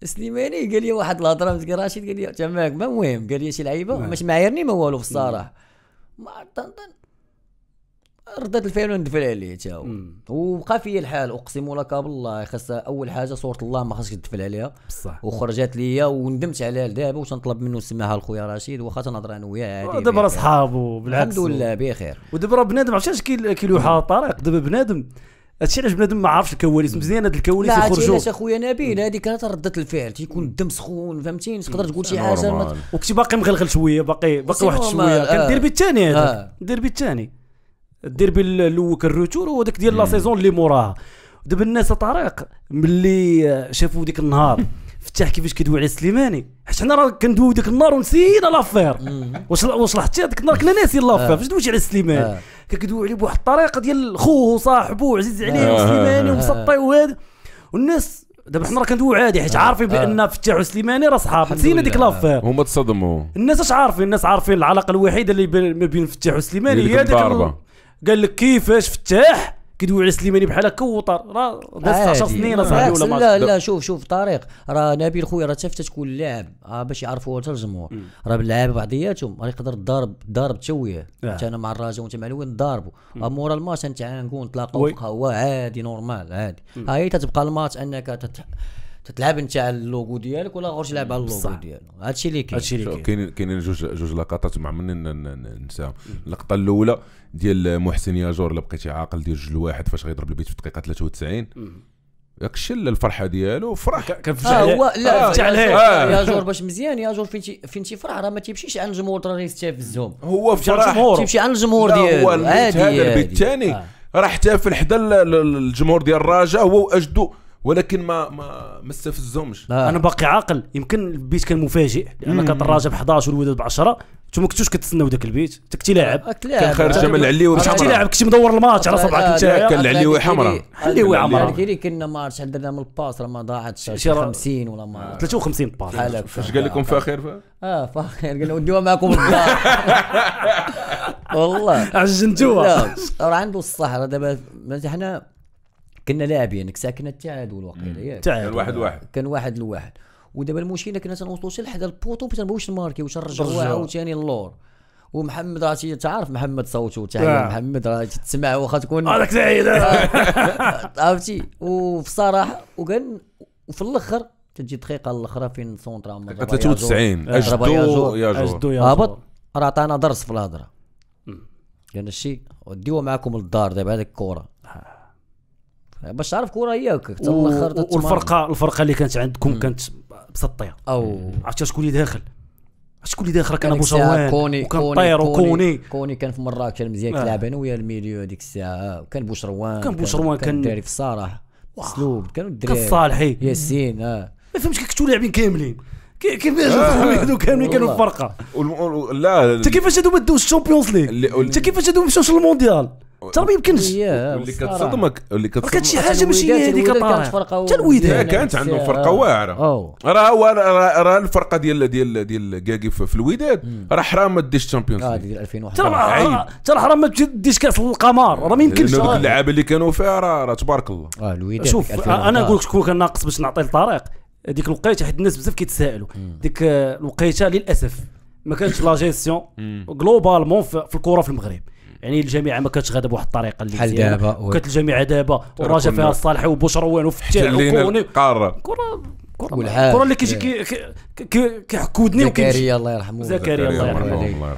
السليماني قال لي واحد الهضره رشيد قال لي تماك ما مهم قال لي شي لعيبه آه. مش معايرني ما والو في الصراحه ما ردت الفعل وندفل عليه حتى هو وبقى في الحال اقسم لك بالله خاصها اول حاجه صوره الله ما خاصش تدفل عليها بصح وخرجت ليا وندمت عليها لدابا وتنطلب منه سماها لخويا رشيد واخا تنهضر انا وياه عادي آه، دابا راه صحابو بالعكس الحمد لله بخير ودابا راه بنادم عرفتي كي على الطريق دابا بنادم هادشي علاش بنادم ما عارفش الكواليس مزيان هاد الكواليس يخرجوا لا اخويا نبيل هذيك راه ردت الفعل تيكون الدم سخون فهمتيني تقدر تقول شي حاجه وكنتي باقي مغلغل شويه باقي باقي واحد شويه آه، كندير بيت الثاني هذاك آه. ندير بيت الثاني الديربي الاول كان روتور هو ديال لا سيزون اللي موراها دابا الناس طارق ملي شافوا ديك النهار فتاح كيفاش كيدوي على السليماني حيت حنا راه كندويو ديك النار ونسينا لافير واش واش لاحظتي هذيك النار كنا ناسيين آه. لافير فاش دويتي على السليماني آه. كندويو عليه بواحد الطريقه ديال خوه وصاحبه وعزيز عليه آه. وسليماني ومسطي وهذا والناس دابا حنا راه كندويو عادي حيت عارفين بان فتاح وسليماني راه صحاب نسينا ديك لافير هما تصدموا الناس اش عارفين الناس عارفين العلاقه الوحيده اللي ما بين فتاح وسليماني هي ديك قال لك كيفاش فتاح كيدوي على سليماني بحال هكا وطر راه داز 10 سنين اصاحبي ولا ما لا لا شوف شوف طريق راه نبيل خويا راه تفتت تكون اللاعب راه باش يعرفوا حتى الجمهور راه باللعابه بعضياتهم راه يقدر الضرب ضرب تويه انت انا مع الراجا وانت مع الوين ضاربوا آه، مورا الماتش يعني نقول نتلاقاو في قهوه عادي نورمال عادي ها هي تتبقى الماتش انك تت... تتلعب انت على اللوغو ديالك ولا غير تلعب على اللوغو ديالك هادشي اللي كاين هادشي اللي كاين كاينين جوج جوج لقطات ما عمرني ننساهم اللقطه الاولى ديال محسن ياجور اللي بقيتي عاقل ديال جوج واحد فاش غيضرب البيت في الدقيقه 93 ياك شل الفرحه ديالو فرح كان آه هو لا فتح عليه يا جور باش مزيان يا جور فين فين تيفرح راه ما تيمشيش عند الجمهور راه يستفزهم هو فرح تيمشي عند الجمهور ديالو عادي هذا البيت الثاني راه احتفل حدا الجمهور ديال الرجاء هو واجدو ولكن ما ما ما استفزهمش انا باقي عاقل يمكن البيت كان مفاجئ لان كانت الراجل ب 11 والوداد ب 10 انتم ما كنتوش كتسناو ذاك البيت انت كنتي لاعب أه، كان خارج جمال أه، العليوي حمراء كنتي لاعب كنتي مدور الماتش على أه، صبعك انت كان العليوي حمراء العليوي حمراء كيري كنا ماتش عندنا درنا من الباس راه ما ضاعتش 50 ولا ما 53 باس بحال فاش قال لكم فاخر اه فاخر قال وديوها معكم الدار والله عجنتوها راه عنده الصح راه دابا حنا كنا لاعبين ساكنه تعادل وقيله تعادل واحد واحد كان واحد لواحد ودابا المشكله كنا تنوصلوش لحد البوطو باش نبغيوش نماركي واش نرجعوا عاوتاني اللور ومحمد راه تعرف محمد صوته تاع نعم. محمد راه تسمع واخا تكون هذاك آه، سعيد عرفتي وفي الصراحه وكان وفي الاخر تجي دقيقه الاخرى فين سونترا 93 اجدو جو هبط راه عطانا درس في الهضره كان الشيء وديوها معكم للدار دابا هذيك الكره باش تعرف كوره هي هكاك والفرقه الفرقه اللي كانت عندكم كانت مسطيه او عرفتي شكون اللي داخل شكون اللي داخل كان ابو شوان كوني وكان طير وكوني كوني كان في مراكش مزيان آه. كيلعب انا ويا الميليو هذيك الساعه كان بوشروان كان بوشروان كان, كان في الصراحه اسلوب كانوا الدراري كان صالحي ياسين اه ما فهمتش كيف كنتو لاعبين كاملين كيفاش آه. هادو كاملين كانوا في فرقه لا انت كيفاش هادو ما داوش الشامبيونز ليغ انت كيفاش هادو ما مشاوش للمونديال حتى ما يمكنش اللي كتصدمك اللي كتصدمك كانت شي حاجه ماشي هي هذيك الفرقة حتى الوداد كانت عندهم فرقه واعره راه راه الفرقه ديال ديال ديال كاكي في الوداد راه حرام ما ديش الشامبيونز اه ديال 2001 ترى حرام ما ديش كاس القمر راه ما يمكنش لانه آه. اللعابه اللي كانوا فيها راه تبارك الله اه الوداد شوف انا نقول لك شكون كان ناقص باش نعطي الطريق هذيك الوقيته حيت الناس بزاف كيتسائلوا ديك آه، الوقيته للاسف ما كانتش لا جيستيون جلوبالمون في الكره في المغرب يعني الجامعه ما كانتش غاده بواحد الطريقه اللي بحال دابا كانت الجامعه دابا وراجع فيها الصالح وبوشروان وفتاح وكوني القاره كره كره كره اللي كيجي كيحكودني زكريا الله يرحمه زكريا الله يرحمه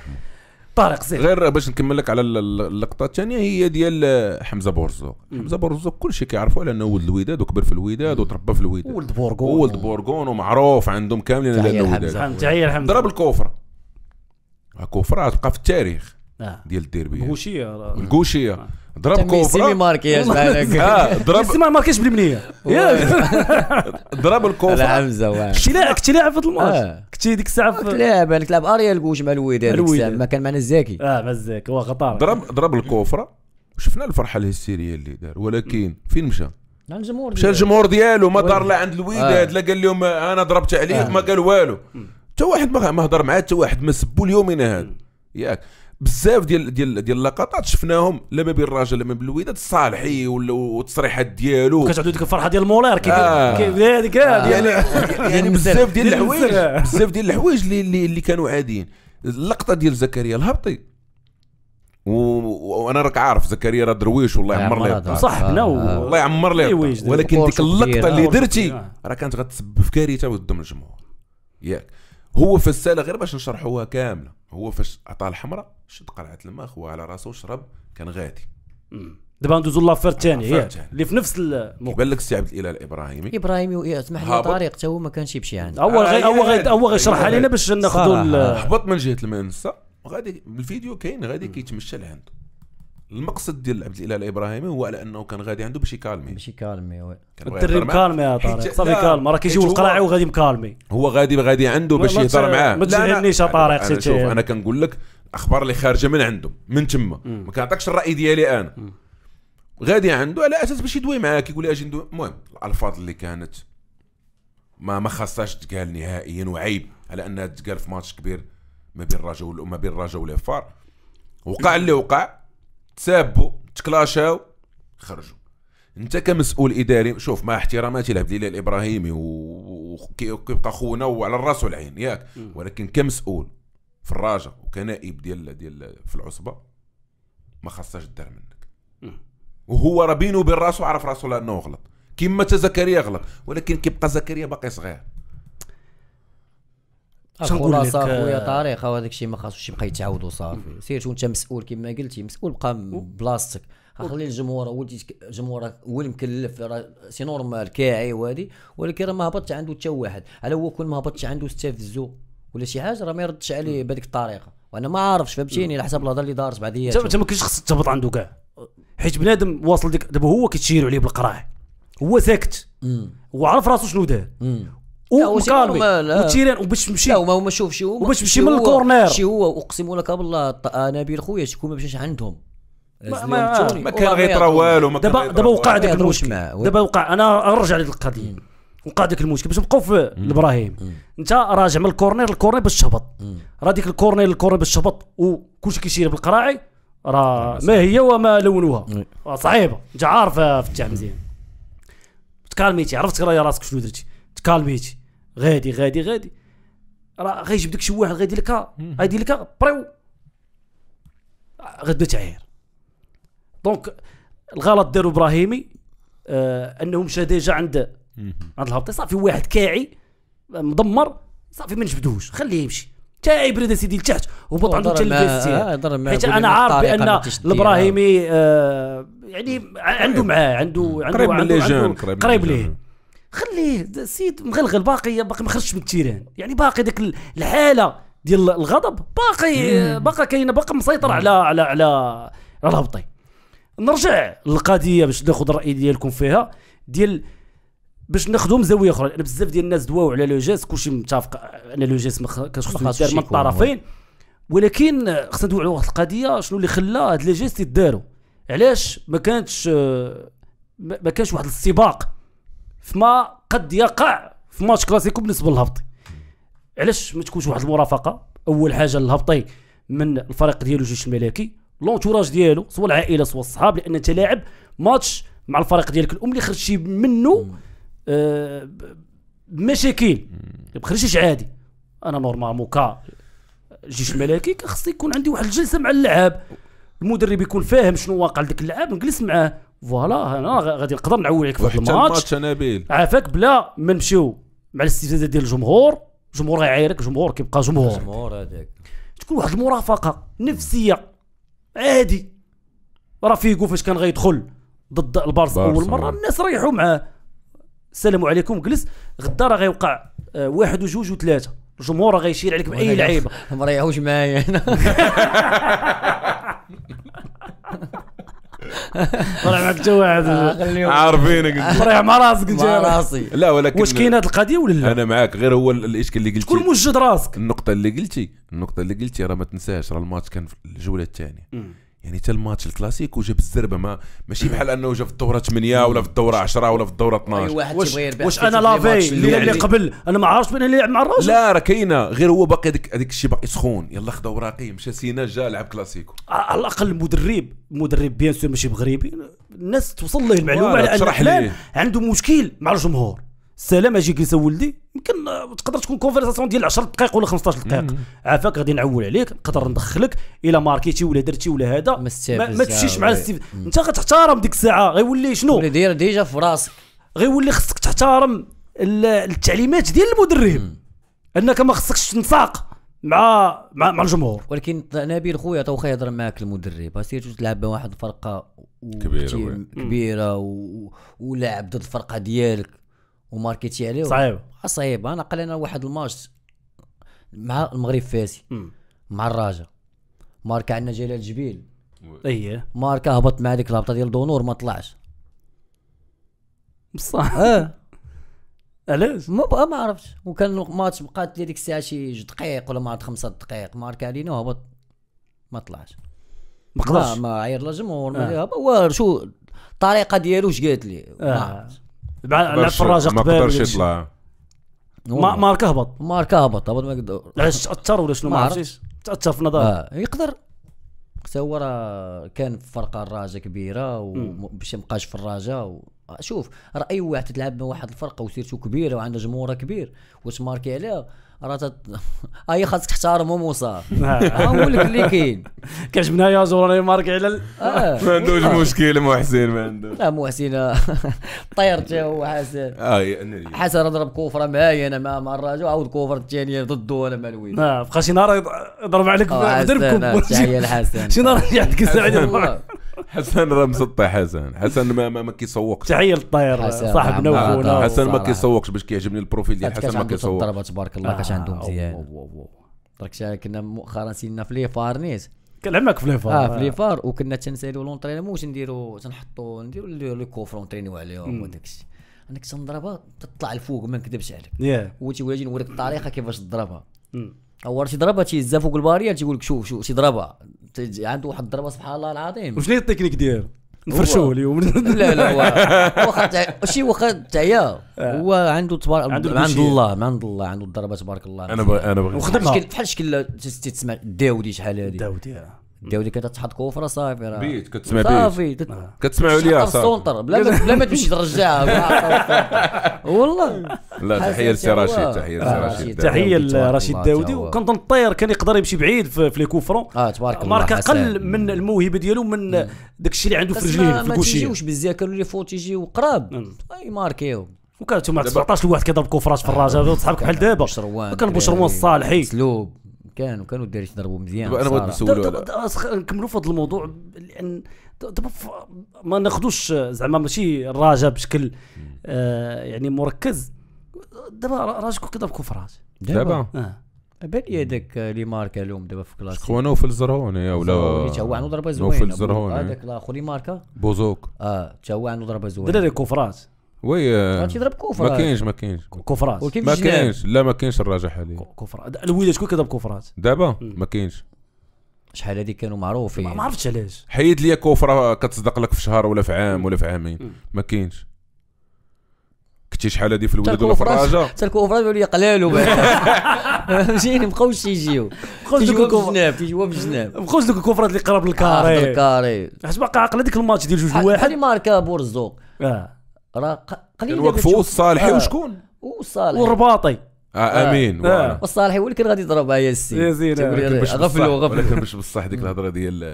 طارق زين غير باش نكمل لك على اللقطه الثانيه هي ديال حمزه بورزوق حمزه بورزوق كل شيء كيعرفوا على انه ولد الوداد وكبر في الوداد وتربى في الوداد ولد بورغون ولد بورغون ومعروف عندهم كاملين على الوداد ضرب الكوفر الكوفر غتبقى في التاريخ نعم. ديال الديربي الكوشيه الكوشيه نعم. ضرب كوفر سيمي ماركي ضرب سيمي ماركياش بالمنيه ضرب الكوفر حمزه كنتي لاعب كنتي لاعب في الماتش آه. كنتي ديك الساعه آه، كنت لاعب انا كنلعب اريال كوش مع الوداد ما كان معنا الزاكي اه مع الزاكي هو خطار ضرب ضرب الكوفره شفنا الفرحه الهستيريه اللي دار ولكن فين مشى الجمهور مشى الجمهور ديالو ما دار لا عند الوداد آه. لا قال لهم انا ضربت عليك ما قال والو حتى واحد ما هضر معاه حتى واحد ما سبوا اليومين هذا ياك بزاف ديال ديال ديال اللقطات شفناهم لا ما بين الراجل لا ما بين الوداد صالحي والتصريحات ديالو كتعطيو ديك الفرحه ديال المولير آه. كيف هذيك آه. يعني-, يعني, يعني يعني بزاف ديال يعني الحوايج بزاف ديال الحوايج اللي اللي كانوا عاديين اللقطه ديال زكريا الهبطي وانا راك عارف زكريا راه درويش والله يعمر ليه صاحبنا الله يعمر ليه آه. ولكن ديك اللقطه اللي درتي راه كانت غتسبب في كارثه قدام الجمهور ياك هو فسالة غير باش نشرحوها كاملة هو فاش عطاه الحمراء شد قرعة الماء خوها على راسه وشرب كان غادي دابا ندوزو لافير الثانية اللي في نفس الموقف قال لك السي عبد الاله الابراهيمي ابراهيمي اسمح لي طارق حتى هو ما كانش يمشي عنده يعني. هو آه، هو يعني هو غيشرحها يعني لنا باش ناخذوا هبط من جهة المنسى غادي الفيديو كاين غادي كيتمشى لعنده المقصد ديال عبد الاله الابراهيمي هو على انه كان غادي عنده باش يكالمي باش يكالمي وي الدري مكالمي يا طارق صافي كالما راه كيجيو القلاعي وغادي مكالمي هو غادي غادي عنده باش يهضر معاه ما تجهلنيش يا طارق شوف انا كنقول لك الاخبار اللي خارجه من عنده من تما ما كنعطيكش الراي ديالي انا غادي عنده على اساس باش يدوي معاك يقول لي اجي ندوي المهم الالفاظ اللي كانت ما ما خاصهاش تقال نهائيا وعيب على انها تقال في ماتش كبير ما بين الرجاء وما بين الرجاء وليفار وقع اللي وقع تسابوا تكلاشاو خرجوا انت كمسؤول اداري شوف مع احتراماتي لعبد الابراهيمي وكيبقى خونا وعلى الراس والعين ياك ولكن كمسؤول في الراجا وكنائب ديال ديال في العصبه ما خاصهاش الدار منك وهو راه بينه وبين راسو عرف راسو لانه غلط كما حتى زكريا غلط ولكن كيبقى زكريا باقي صغير صافي خويا آه، طريقه وهذاك الشيء ما خاصوش يبقى يتعاود وصافي سير وانت مسؤول كما قلتي مسؤول بقى بلاصتك آه، خلي الجمهور هو الجمهور هو المكلف سي نورمال كاعي وهادي ولكن راه ما هبطش عنده حتى واحد على هو كون ما هبطش عنده استفزو ولا شي حاجه راه ما يردش عليه بهذيك الطريقه وانا ما عارفش فهمتيني على حسب الهضره اللي دارت بعد هي انت ما كاينش خصك تهبط عنده كاع حيت بنادم واصل ديك دابا هو كيتشيروا عليه بالقراع هو ساكت وعرف راسو شنو دار ومقالبي وتيران وباش تمشي لا هما شوف شي هما وباش تمشي من الكورنير شي هو اقسم لك بالله نبيل خويا شكون ما مشاش عندهم ما, ما, ما كان غيطرا والو دابا دابا وقع داك المشكل دابا وقع انا نرجع لهذ القضيه وقع داك المشكل باش نبقاو في الابراهيم انت راجع من الكورنير للكورنير باش تهبط راه ديك الكورنير للكورنير باش تهبط وكلشي كيسير بالقراعي راه ما هي وما لونوها صعيبه انت عارف في التعب مزيان تكالميتي عرفت راسك شنو درتي تكالميتي غادي غادي غادي راه غيجيب داك شي واحد غادي لك غادي لك بريو غدو تعاير دونك الغلط دارو ابراهيمي آه انه مشى ديجا عند عند الهبطي صافي واحد كاعي مدمر صافي ما نجبدوش خليه يمشي تا يبرد سيدي لتحت وبط عنده تلفزيون آه، حيت انا عارف بان الابراهيمي آه يعني عنده آه. معاه عنده عنده قريب عنده, عنده قريب ليه خليه سيد مغلغل باقي باقي ما خرجش من التيران يعني باقي ديك الحاله ديال الغضب باقي باقي كاينه باقي مسيطر على على على على نرجع للقضيه باش ناخذ الراي ديالكم فيها ديال باش ناخذوا من زاويه اخرى لان بزاف ديال الناس دواو على لو جيست كلشي متفق ان لو جيست كتخصو يدار من الطرفين ولكن خصنا ندوي على واحد القضيه شنو اللي خلى هاد لي جيست يداروا علاش ما كانتش ما كانش واحد السباق فما قد يقع في ماتش كلاسيكو بالنسبه للهبطي علاش ما تكونش واحد المرافقه اول حاجه الهبطي من الفريق ديالو جيش الملكي لونتوراج ديالو سواء العائله سواء الصحاب لان انت لاعب ماتش مع الفريق ديالك الام اللي خرجتي منه آه بمشاكل ما خرجتيش عادي انا نورمالمون كا جيش الملكي خصني يكون عندي واحد الجلسه مع اللعاب المدرب يكون فاهم شنو واقع لذاك اللعاب نجلس معاه فوالا انا غادي نقدر نعول عليك في الماتش نبيل عافاك بلا ما نمشيو مع الاستفزازات ديال الجمهور الجمهور غيعايرك الجمهور كيبقى جمهور جمهور هذاك تكون واحد المرافقه نفسيه عادي فيكو فاش كان غيدخل ضد البارس اول مره نعم. الناس ريحوا معاه السلام عليكم جلس غدا راه غيوقع آه، واحد وجوج وثلاثه الجمهور غيشير عليك باي لعيبه ما ريحوش معايا انا طلع معك جواد آه، عارفينك طلع مع راسك مع راسي لا ولكن واش كاين هذه القضيه ولا لا انا معاك غير هو الاشكال اللي قلتي شكون موجد راسك النقطه اللي قلتي النقطه اللي قلتي راه ما تنساهاش راه الماتش كان في الجوله الثانيه يعني حتى الماتش الكلاسيك وجاب الزربه ما ماشي بحال انه جا في الدوره 8 ولا في الدوره 10 ولا في الدورة 12 واحد واش, واش انا لافي اللي يعني اللي قبل انا ما عرفتش بان اللي يلعب مع الراجل لا راه كاينه غير هو باقي هذاك هذاك الشيء باقي سخون يلا خدا اوراقي مشى سينا جا لعب كلاسيكو على الاقل المدرب مدرب بيان سور ماشي مغربي الناس توصل له المعلومه على ان عنده مشكل مع الجمهور سلام اجي كيسا ولدي يمكن تقدر تكون كونفرساسيون ديال 10 دقائق ولا 15 دقائق عافاك غادي نعول عليك نقدر ندخلك الى ماركيتي ولا درتي ولا هذا ما, ما تمشيش مع السيف انت غتحترم ديك الساعه غيولي شنو داير ديجا في راسك غيولي خصك تحترم التعليمات ديال المدرب انك ما خصكش تنساق مع مع, مع الجمهور ولكن نبيل خويا تو يهضر معاك المدرب سيرتو تلعب مع واحد الفرقه كبيره كبيره ولاعب ضد الفرقه ديالك وماركيتي عليه صعيب آه، صعيب انا قلنا واحد الماتش مع المغرب فاسي مع الراجا ماركا عندنا جلال جبيل اييه ماركا هبط مع ديك الهبطه ديال دونور ما طلعش بصح اه علاش ما بقى ما عرفتش وكان الماتش بقات لي ديك الساعه شي جوج دقائق ولا ما عرفت خمسة دقائق ماركا علينا وهبط ما طلعش ما ما عير لا جمهور آه. هو شو الطريقه ديالو اش قالت لي آه. لعب فراز ما قدرش يطلع ما مارك هبط مارك هبط هبط ما قدر علاش تاثر ولا شنو ما عرفتش تاثر في نظره آه يقدر حتى هو راه كان في فرقه الراجا كبيره وباش مابقاش في الراجا و... آه، شوف راه اي واحد تلعب مع واحد الفرقه وسيرتو كبيره وعندها جمهورها كبير وتماركي عليها راه تت... اي خاصك تحترمو موسى نعم. هو لك اللي كاين كعجبنا يا زوراني مارك على آه. ما عندوش مشكل محسن ما عندوش لا محسن طير حتى هو حسن آه، حسن ضرب كوفره معايا انا مع الراجل وعاود كوفر الثانيه ضده انا مع الويل اه بقى شي نهار يضرب عليك بدربكم تحيه لحسن شي نهار رجع لك الساعه حسن راه مسطح حسن حسن ما ما, كيسوقش تحيه الطير صاحبنا نعم، وخونا حسن ما كيسوقش باش كيعجبني البروفيل ديال حسن ما كيسوقش تبارك الله كانش عنده مزيان درك كنا مؤخرا سينا في لي فار نيت كنلعب في فار اه في آه. لي فار وكنا تنسالو واش نديرو تنحطو نديرو لي كوفر ونترينيو عليهم وداك الشيء انا كنت نضربها تطلع الفوق ما نكذبش عليك yeah. هو تيولي نوريك الطريقه كيفاش تضربها هو شي ضربه تيهزها فوق الباريال تيقول لك شوف شوف شي ضربه عنده واحد الضربه سبحان الله العظيم وشنو هي التكنيك ديالو نفرشوه اليوم لا لا هو وقت شي وقت تاعيا آه. هو عنده تبارك عنده عند الله عند الله عنده الضربه تبارك الله انا انا بغيت وخدم بحال شكل تسمع داودي شحال هذه داودي آه. داو ديك تحط كوفره صافي راه بيت كتسمع بيت صافي كتسمعوا عليا صافي السونتر بلا ما بلا ما تمشي ترجعها والله لا تحيه لسي آه، رشيد تحيه لسي رشيد تحيه لرشيد الداودي وكنظن الطير كان يقدر يمشي بعيد في لي كوفرون اه تبارك الله ماركه اقل من الموهبه ديالو من داك الشيء اللي عنده في رجليه في الكوشي ما تيجيوش بزاف كانوا لي فوت يجيو قراب يماركيو وكانت مع 17 واحد كيضرب كوفرات في الراجا آه، صحابك بحال دابا كان بوشروان الصالحي مسلوب كان وكانوا الدراري ضربوا مزيان انا بغيت نسولو نكملوا في هذا الموضوع لان دابا ما ناخذوش زعما ماشي الراجه بشكل آه يعني مركز دابا راجكو كضرب كفراج دابا اه, أه، بان لي هذاك آه، لي ماركا لهم دابا في كلاسيك شكون نوفل الزرهون يا ولا تا هو عنده ضربه زوينه نوفل الزرهون هذاك آه، الاخر ماركا بوزوك اه تا هو عنده ضربه زوينه دراري كفراج وي كان آه، تيضرب كفرات ما كاينش ما كاينش كفرات ما كاينش لا ما كاينش الراجح حاليا كفرات الولاد شكون كيضرب كفرات دابا ما كاينش شحال هذيك كانوا معروفين ما عرفتش علاش حيد لي كفره كتصدق لك في شهر ولا في عام ولا في عامين ما كاينش كنتي شحال هذه في الولاد ولا في الراجا حتى الكفرات الكوفرات ولاو يقلالوا فهمتيني مبقاوش تيجيو تيجيو بجناب تيجيو بجناب بقاو دوك الكفرات اللي قرب الكاري آه، الكاري حيت باقي عقل هذيك الماتش ديال جوج واحد اللي ماركا بورزوق آه. راه قليل الوقفو الصالحي آه. وشكون؟ والصالحي والرباطي آه, آه امين آه. والصالحي هو اللي كان غادي يضربها ياسين ياسين آه. آه، غفلوا غفلوا ولكن مش بصح ديك الهضره ديال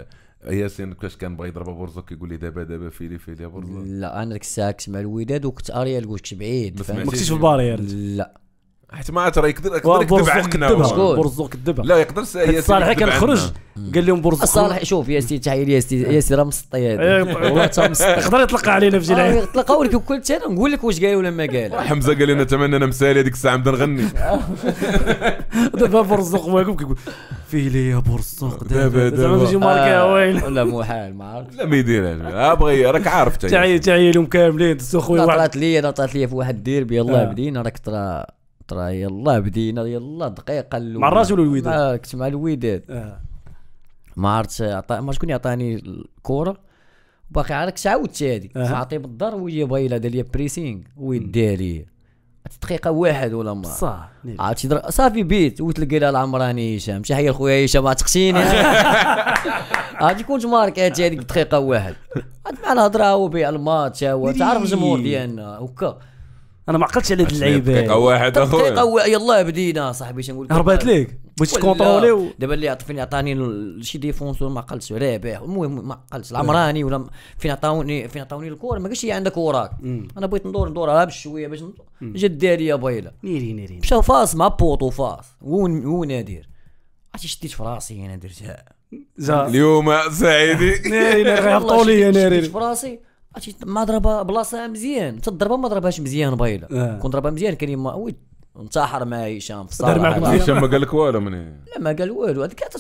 آه، ياسين كاش كان بغى يضربها بورزو كيقول لي دابا دابا فيلي فيلي بورزو لا انا ديك الساعه كنت مع الوداد وكنت اريال كنت بعيد ما كنتيش في الباريال لا حيت ما ترى يقدر يقدر يكذب عننا برزوق كذبها لا يقدر صالح كان خرج قال لهم برزوق صالح شوف يا سي تحيه يا سي يا سي راه مسطي إيه، والله تا يقدر يطلق علينا آه، في جناح يطلق ولك كل انا نقول لك واش قال ولا ما قال حمزه قال لنا تمنى انا مسالي هذيك الساعه نبدا نغني دابا برزوق واقف كيقول فيه لي يا برزوق دابا دابا يجي ماركا آه، وين لا محال ما عرفت لا ما يدير بغي راك عارف تحيه تحيه لهم كاملين خويا طلعت لي انا طلعت لي في واحد الديربي يلاه آه. بدينا راك ترى راه يلا بدينا يلا دقيقه الاولى مع الراجل والوداد آه، كنت مع الوداد آه. ما عرفت عطا ما شكون يعطاني الكره باقي عارف تعاودت هادي آه. عطي بالدار ويبغى الا دار لي بريسينغ ويديها ليا دقيقه واحد ولا ما صح عرفتي در... صافي بيت وتلقى لها العمراني هشام شي حي خويا هشام تقسيني عرفتي كنت مارك هذيك دقيقه واحد عاد مع الهضره هو الماتش هو تعرف الجمهور ديالنا هكا انا ما عقلتش على هاد اللعيبه دقيقه واحد اخويا دقيقه يلا بدينا صاحبي شنو نقول هربت ليك بغيت و... دابا اللي عطيني فين عطاني شي ديفونسور ما عقلتش رابح المهم ما عقلتش العمراني ولا فين عطاوني فين عطاوني الكره ما قالش لي عندك وراك انا بغيت ندور ندور على بشويه باش جا الداريه بايله نيري نيري مشى فاس مع بوطو فاس وون نادر عرفتي شديت في راسي انا درتها اليوم سعيدي ناري ناري طولي يا ناري شديت في راسي عرفتي ما ضربها بلاصه مزيان حتى الضربه ما ضربهاش مزيان بايلا آه. كون ضربها مزيان كان يما وي انتحر مع هشام في الصاله دار معكم هشام ما قال لك والو مني لا ما قال والو هذيك حتى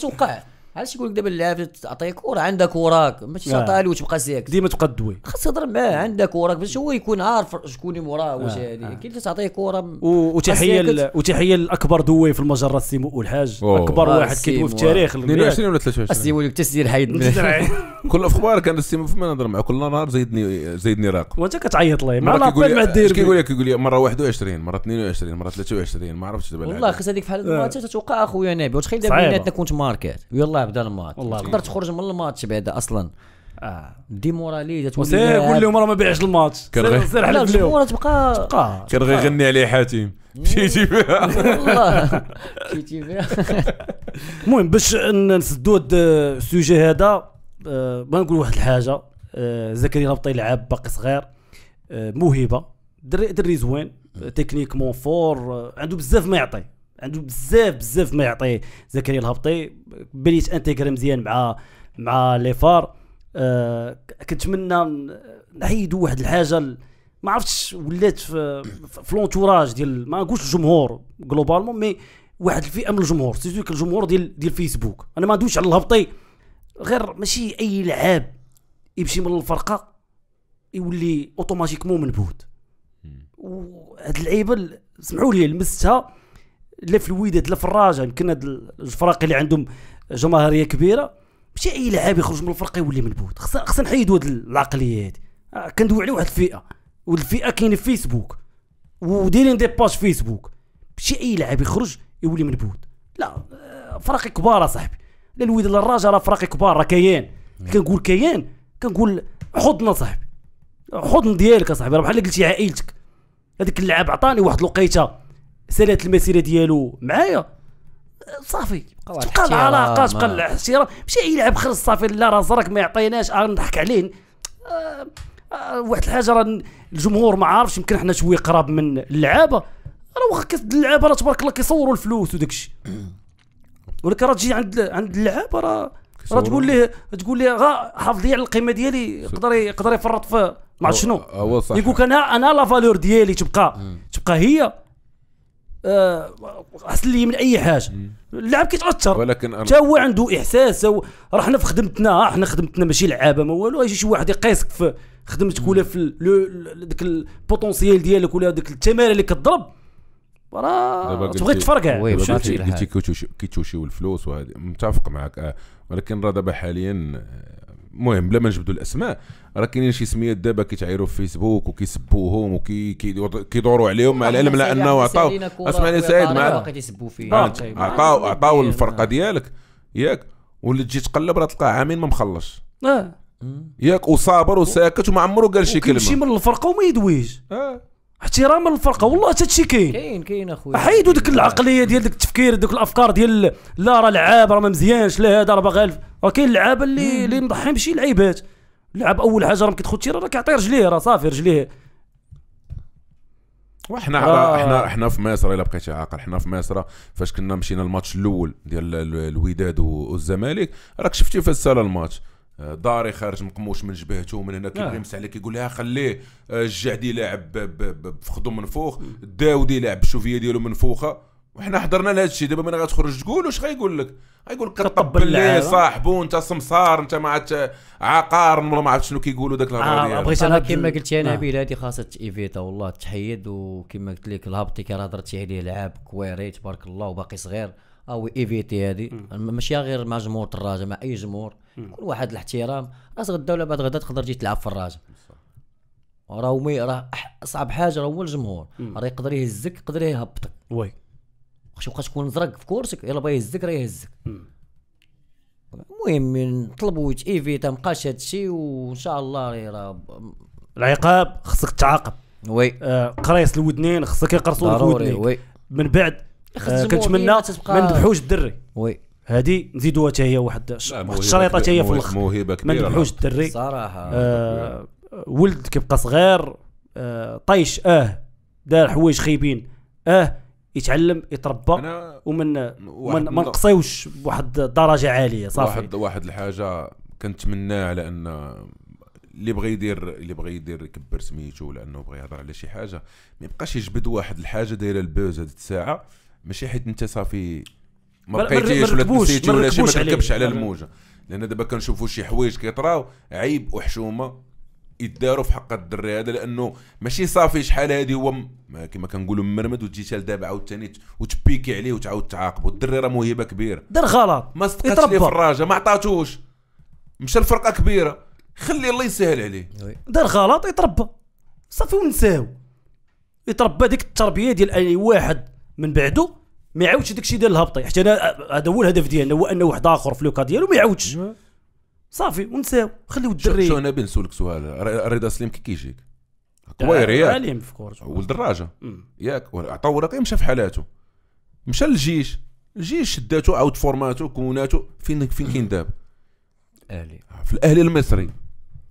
علاش يقول لك دابا اللاعب تعطيه كره عندك وراك ما تعطيها له وتبقى ساكت ديما تبقى دوي خاص تهضر معاه عندك وراك باش هو يكون عارف شكون وراه آه، واش هذه آه. كي تعطيه كره وتحيه وتحيه لاكبر دوي في المجرة سيمو الحاج اكبر آه، واحد كيدوي في التاريخ 22 ولا 23 سيمو التسجيل حيد كل في اخبارك انا سيمو ما نهضر معاه كل نهار زيدني زيدني راق وانت كتعيط ليه مع الابال مع الدير كيقول طيب لك يقول لي مره 21 مره 22 مره 23 ما عرفتش دابا والله خاص هذيك بحال حتى تتوقع اخويا نبي وتخيل دابا بيناتنا كنت ماركات ويلا بدا الماتش والله تقدر تخرج من الماتش بعدا اصلا اه ديمورالي وسير قول لهم راه ما بيعش الماتش كرغي سير على الجمهور تبقى تبقى كرغي يغني عليه حاتم مشيتي فيها والله مشيتي فيها المهم باش نسدو هاد السوجي هذا آه، بغا نقول واحد الحاجه آه، زكريا الهبطي لعاب باقي صغير آه، موهبه دري دري زوين تكنيكمون فور عنده بزاف ما يعطي عنده بزاف بزاف ما يعطيه زكريا الهبطي بليت انتيغري مزيان مع مع لي فار أه كنتمنى نعيدوا واحد الحاجه ما عرفتش ولات في, في لونتوراج ديال ما نقولش الجمهور جلوبالمون مي واحد الفئه من الجمهور سيزوك الجمهور ديال ديال فيسبوك انا ما ندويش على الهبطي غير ماشي اي لعاب يمشي من الفرقه يولي اوتوماتيكمون منبوذ وهاد اللعيبه سمحوا لي لمستها لا في الوداد لا في الراجا يمكن هاد الفراق اللي عندهم جماهيريه كبيره ماشي اي لاعب يخرج من الفرقه يولي منبوذ خصنا خصنا نحيدوا هاد العقليه هادي آه، كندوي على واحد الفئه والفئه كاين في فيسبوك ودايرين دي باج فيسبوك ماشي اي لاعب يخرج يولي منبوذ لا آه، فرق كبار صاحبي لا الوداد لا الراجا راه فرق كبار راه كيان نعم. كنقول كيان كنقول حضن صاحبي حضن ديالك اصاحبي راه بحال قلتي عائلتك هذيك اللعاب عطاني واحد الوقيته سالات المسيره ديالو معايا صافي تبقى العلاقه تبقى الاحترام ماشي يلعب خرز صافي لا راه زرك ما يعطيناش آه نضحك عليه آه آه واحد الحاجه راه الجمهور ما عارفش يمكن حنا شويه قراب من اللعابه راه واخا اللعابه راه تبارك الله كيصوروا الفلوس وداكشي ولكن راه تجي عند عند اللعابه راه راه تقول ليه تقول ليه حافظ لي على القيمه ديالي يقدر يقدر يفرط في ما شنو يقول لك انا انا لا فالور ديالي تبقى تبقى هي احسن آه، لي من اي حاجه اللاعب كيتاثر ولكن حتى هو عنده احساس هو راه حنا في خدمتنا حنا خدمتنا ماشي لعابه ما والو يجي شي واحد يقيسك في خدمتك ولا في ذاك البوتونسيال ديالك ولا ذاك التمارين اللي كتضرب راه تبغي تفرقع قلتي كيتوشيو الفلوس وهذه متفق معك آه. ولكن راه دابا حاليا آه، المهم بلا ما نجبدوا الاسماء راه كاينين شي سميات دابا كيتعايروا في فيسبوك وكيسبوهم وكيدوروا عليهم مع العلم لانه عطاو اسمعني سعيد مع آه، طيب. عطاو آه. عطاو الفرقه ديالك ياك واللي تجي تقلب راه تلقاه عامين ما مخلصش اه ياك وصابر وساكت وما عمره قال شي كلمه يمشي من الفرقه وما يدويش اه احتراما للفرقه والله حتى شي كاين كاين كاين اخويا حيدوا ديك العقليه ديال ديك التفكير ديك الافكار ديال لا راه لعاب راه ما مزيانش لا هذا راه باغي راه كاين اللعاب اللي اللي مضحي بشي لعيبات لعب اول حاجه راه كتخد تيرا راه كيعطي رجليه راه صافي رجليه وحنا آه. حنا حنا في مصر الا بقيتي عاقل حنا في مصر فاش كنا مشينا الماتش الاول ديال الوداد والزمالك راك شفتي فاش سال الماتش آه، داري خارج مقموش من جبهته ومن هنا آه. يمسح عليك كيقول لها خليه آه، الجعدي لاعب بفخدو من فوق داودي لاعب بالشوفيه ديالو منفوخه وحنا حضرنا لهذا الشيء دابا ملي غتخرج تقول واش غيقول لك غيقول لك كطبل ليه صاحبو انت سمسار انت ما عاد عقار ولا ما عرفت شنو كيقولوا داك الهضره آه، ديالك. بغيت انا كما قلت انا آه. نبيل هذه خاصها تيفيتا والله تحيد وكما قلت لك الهبطي كي هضرتي عليه لعاب كويري تبارك الله وباقي صغير او آه، ايفيتي هذه ماشي غير مع جمهور الراجا مع اي جمهور كل واحد الاحترام راس غدا ولا بعد غدا تقدر تجي تلعب في الراجا. راه راه اصعب حاجه راه هو الجمهور راه يقدر يهزك يقدر يهبطك وي واخا تبقى تكون زرق في كورسك يلا بغا يهزك راه يهزك المهم نطلبوا تيفيتا مابقاش هادشي وان شاء الله راه العقاب خصك تعاقب وي آه الودنين خصك يقرصوا الودنين وي من بعد آه كنتمنى ما نذبحوش الدري وي هادي نزيدوها حتى هي واحد الشريطه حتى هي في الاخر موهبه كبيره ما نذبحوش الدري صراحه آه ولد كيبقى صغير آه طيش اه دار حوايج خايبين اه يتعلم يتربى ومن ما نقصيوش بواحد الدرجه عاليه صافي واحد واحد الحاجه كنتمناها على ان اللي بغى يدير اللي بغى يدير يكبر سميتو ولا انه بغى يهضر على شي حاجه ما يبقاش يجبد واحد الحاجه دايره البوز هذه الساعه ماشي حيت انت صافي ما بقيتيش ولا تنسيتي ولا شي ما تركبش على الموجه لان دابا كنشوفوا شي حوايج كيطراو عيب وحشومه يداروا في حق الدري هذا لانه ماشي صافي شحال هذه هو كما كنقولوا مرمد وتجي تال دابا عاوتاني وتبيكي عليه وتعاود تعاقبه الدري راه موهبه كبيره دار غلط ما صدقتش ليه في الراجه ما عطاتوش مشى لفرقه كبيره خلي الله يسهل عليه دار غلط يتربى صافي ونساو يتربى ديك التربيه ديال اي واحد من بعده ما يعاودش داكشي الشيء ديال الهبطي حتى انا هذا هو الهدف ديالنا هو ان واحد اخر في لوكا ديالو ما يعاودش صافي ونساو خليو الدري شو انا سولك سؤال رضا سليم كي كيجيك كويري ياك عليم في كورة ولد الراجا ياك عطاو ورقة مشى في حالاته مشى للجيش الجيش شداتو عاود فورماتو كوناتو فين فين كاين داب الاهلي آه، في الاهلي المصري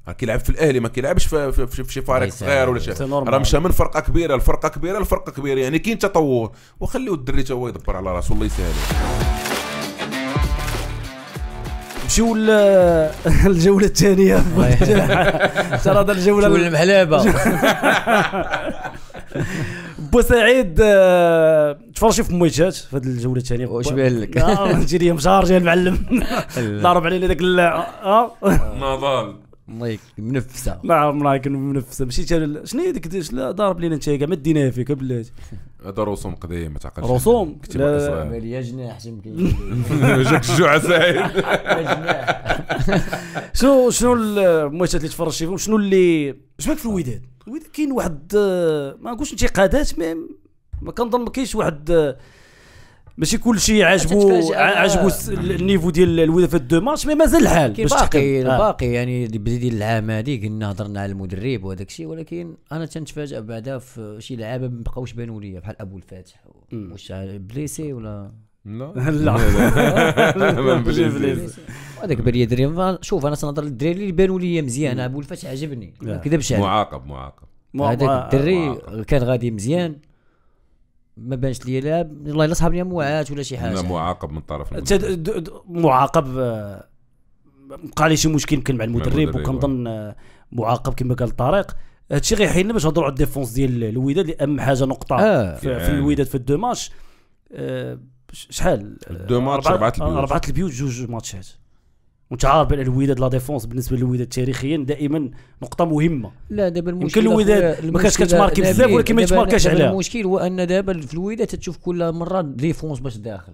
راه كيلعب في الاهلي ما كيلعبش في, في, في, في شي فريق صغير ولا شي راه مشى من فرقه كبيره لفرقه كبيره لفرقه كبيره يعني كاين تطور وخليو الدري تا هو يدبر على راسو الله يسهل مشيو الجوله الثانيه ترى هذا الجوله المحلابه سعيد آه، تفرجي في مويتات في هذه الجوله الثانيه واش بان لك؟ جي لي مشارجي المعلم ضارب علينا ذاك نضال آه، آه. مايك منفسه نعم مايك منفسه ماشي شنو هي ديك ضارب لينا انت كاع ما ديناها فيك بلاتي هذا رسوم قضيه ما تعقلش رسوم كتب لا لا جناح يمكن جاك الجوع سعيد شنو شنو الماتشات اللي تفرجتي فيهم شنو اللي اش في الوداد الوداد كاين واحد آه، ما نقولش انتقادات ما كنظن ما كاينش واحد آه، ماشي كلشي عجبو عجبو النيفو ديال الوداد في دو ماتش مي مازال الحال باش باقي آه. باقي يعني ديال العام هادي قلنا هضرنا على المدرب وهذاك الشيء ولكن انا تنتفاجئ بعدا في شي لعابه ما بقاوش بانوا ليا بحال ابو الفاتح واش بليسي ولا لا لا بليسي هذاك بان لي دري شوف انا تنهضر للدراري اللي بانوا ليا مزيان ابو الفاتح عجبني ما كذبش معاقب معاقب هذاك الدري كان غادي مزيان ما بانش لي لا والله الا صحاب موعات ولا شي حاجه معاقب من طرف معاقب بقى آه، لي شي مشكل يمكن مع المدرب وكنظن أيوة. آه، معاقب كما قال طارق هادشي غيحيلنا باش نهضروا على الديفونس ديال الوداد اللي اهم حاجه نقطه آه. في, يعني. في الوداد في الدو ماتش أه شحال دو ماتش اربعه البيوت اربعه البيوت جوج ماتشات وانت عارف بان الوداد لا ديفونس بالنسبه للوداد تاريخيا دائما نقطه مهمه لا دابا المشكل يمكن الوداد ما كانتش كتماركي بزاف ولكن ما يتماركاش عليها المشكل هو ان دابا في الوداد تشوف كل مره ديفونس باش داخل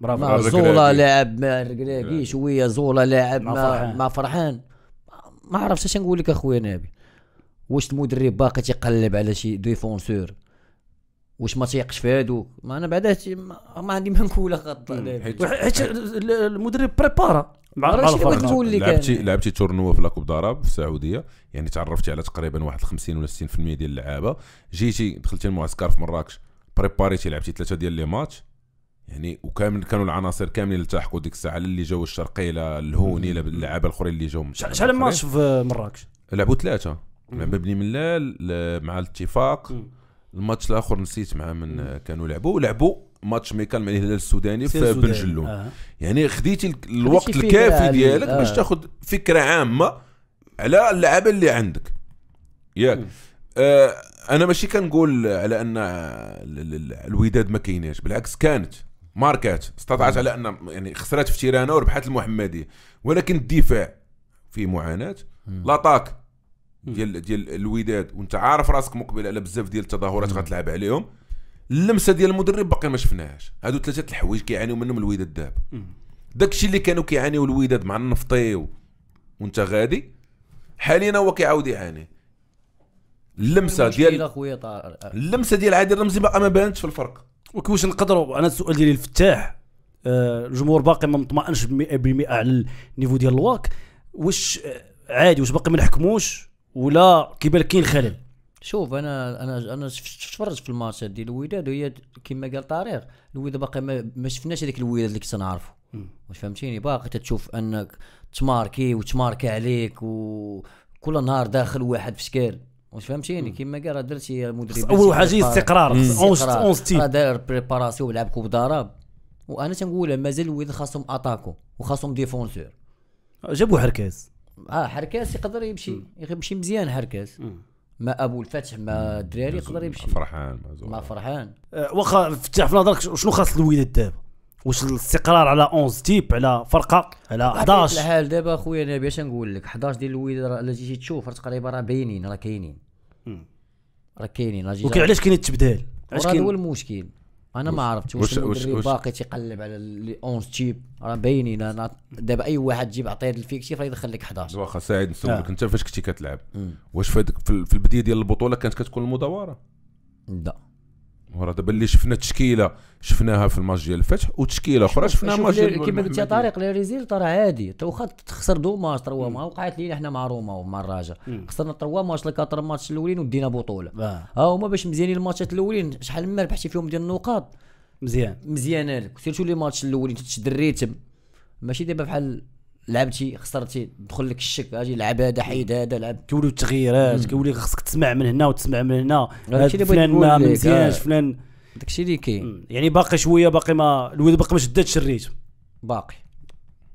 برافو زولا لاعب ما ركراكي شويه زولا لاعب مع فرحان ما عرفتش اش نقول لك اخويا نبي واش المدرب باقي تيقلب على شي ديفونسور واش ما تيقش في هادو ما انا بعدا ما عندي ما نقول حيت المدرب بريبارا بعرفش الوقت اللي كان لعبتي لعبتي تورنوا في لاكوب ضرب في السعوديه يعني تعرفتي على تقريبا واحد 50 ولا 60% ديال اللعابه جيتي دخلتي المعسكر في مراكش بريباريتي لعبتي ثلاثه ديال لي ماتش يعني وكامل كانوا العناصر كاملين التحقوا ديك الساعه اللي جاو لا الهوني اللعابه الاخرين اللي جاو شحال ماتش في مراكش لعبوا ثلاثه مع مبني ملال مع الاتفاق الماتش الاخر نسيت مع من كانوا لعبوا لعبوا ماتش ميكان مع الهلال السوداني في بن جلون آه. يعني خديتي الوقت الكافي يعني، ديالك آه. باش تاخذ فكره عامه على اللعبه اللي عندك ياك آه انا ماشي كنقول على ان الوداد ما كايناش بالعكس كانت ماركات استطاعت على ان يعني خسرات في تيرانا وربحت المحمديه ولكن الدفاع فيه معاناه لاطاك ديال ديال الوداد وانت عارف راسك مقبل على بزاف ديال التظاهرات غتلعب عليهم اللمسه ديال المدرب باقي ما شفناهاش هادو ثلاثه الحوايج كيعانيو منهم الوداد دابا داكشي اللي كانوا كيعانيو الوداد مع النفطي وانت غادي حاليا هو كيعاود يعاني اللمسه ديال اللمسه ديال عادل رمزي باقا ما بانتش في الفرق وكيفاش نقدروا انا السؤال ديالي آه الجمهور باقي ما مطمئنش 100% على النيفو ديال الواك واش آه، عادي واش باقي ما نحكموش ولا كيبان كاين خلل شوف انا انا انا تفرج في الماتش ديال الوداد وهي كما قال طارق الوداد باقي ما شفناش هذاك الوداد اللي كنت نعرفو واش فهمتيني باقي تتشوف انك تماركي وتماركي عليك وكل نهار داخل واحد في شكال واش فهمتيني كما قال راه درتي مدرب اول حاجه استقرار اون ستيل راه داير بريباراسيون ولعب كوب ضرب وانا تنقولها مازال الوداد خاصهم اتاكو وخاصهم ديفونسور جابوا حركاز اه حركاز يقدر يمشي يمشي مزيان حركاز ما ابو الفتح ما الدراري يقدر يمشي فرحان ما, فرحان أه، واخا فتح في نظرك شنو خاص الوداد دابا واش الاستقرار على 11 تيب على فرقه على 11 الحال دابا اخويا انا باش نقول لك 11 ديال الوداد الا جيتي تشوف راه تقريبا راه باينين راه كاينين راه كاينين وكاين علاش كاين التبديل علاش كاين هو المشكل انا ما عرفت واش باقي تيقلب على لي 11 تيب راه باينين انا دابا اي واحد تجيب عطيه هذا الفيكتيف راه يدخل لك 11 واخا سعيد نسولك آه. انت فاش كنتي كتلعب واش في في البدايه ديال البطوله كانت كتكون المدوره لا وراه دابا اللي شفنا التشكيله شفناها في الماتش ديال الفتح وتشكيله اخرى شفناها ماتش كما قلت يا طارق لي ريزيلت راه عادي واخا تخسر دو ماتش تروا ما وقعت لينا حنا مع روما ومع الراجا خسرنا تروا ماتش لكاتر ماتش الاولين ودينا بطوله آه. ها هما باش مزيانين الماتشات الاولين شحال ما ربحتي فيهم ديال النقاط مزيان مزيانه لك سيرتو لي ماتش الاولين تشد الريتم ماشي دابا بحال لعبتي خسرتي دخل لك الشك اجي لعب هذا حيد هذا لعب كيوليو التغييرات كيولي خصك تسمع من هنا وتسمع من هنا فلان ما مزيانش آه. فلان داكشي اللي كاين يعني باقي شويه باقي ما الود باقي ما شداتش الريتم باقي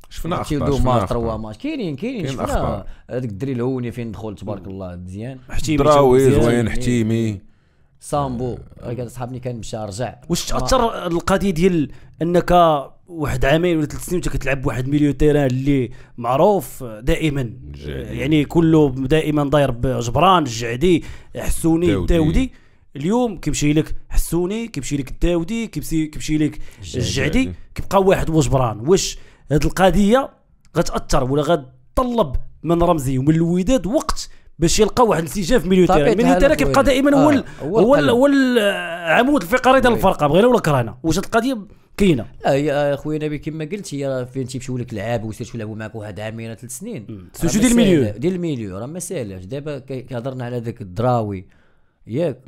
شفنا اخبار شفنا تروا ماتش كاينين كاينين شفنا هذاك الدري الهوني فين دخل تبارك الله مزيان دراوي زوين حتيمي سامبو صحابني كان مشى رجع واش تاثر القضيه ديال انك واحد عامين ولا ثلاث سنين وانت كتلعب بواحد ميليو تيران اللي معروف دائما يعني كله دائما داير بجبران الجعدي حسوني الداودي اليوم كيمشي لك حسوني كيمشي لك الداودي كيمشي لك الجعدي كيبقى واحد وجبران واش هذه القضيه غتاثر ولا غتطلب من رمزي ومن الوداد وقت باش يلقى واحد في تيرا ميليو تيرا كيبقى دائما هو آه، هو هو العمود الفقري ديال الفرقه بغينا ولا كرهنا واش القضيه كاينه لا يا آه، خويا نبي كما قلت هي فين تيمشيو لك لعاب وسيرتو تلعبوا معك واحد عامين ثلاث سنين ديال الميليو ديال الميليو راه ما ساهلاش دابا كيهضرنا على ذاك الدراوي ياك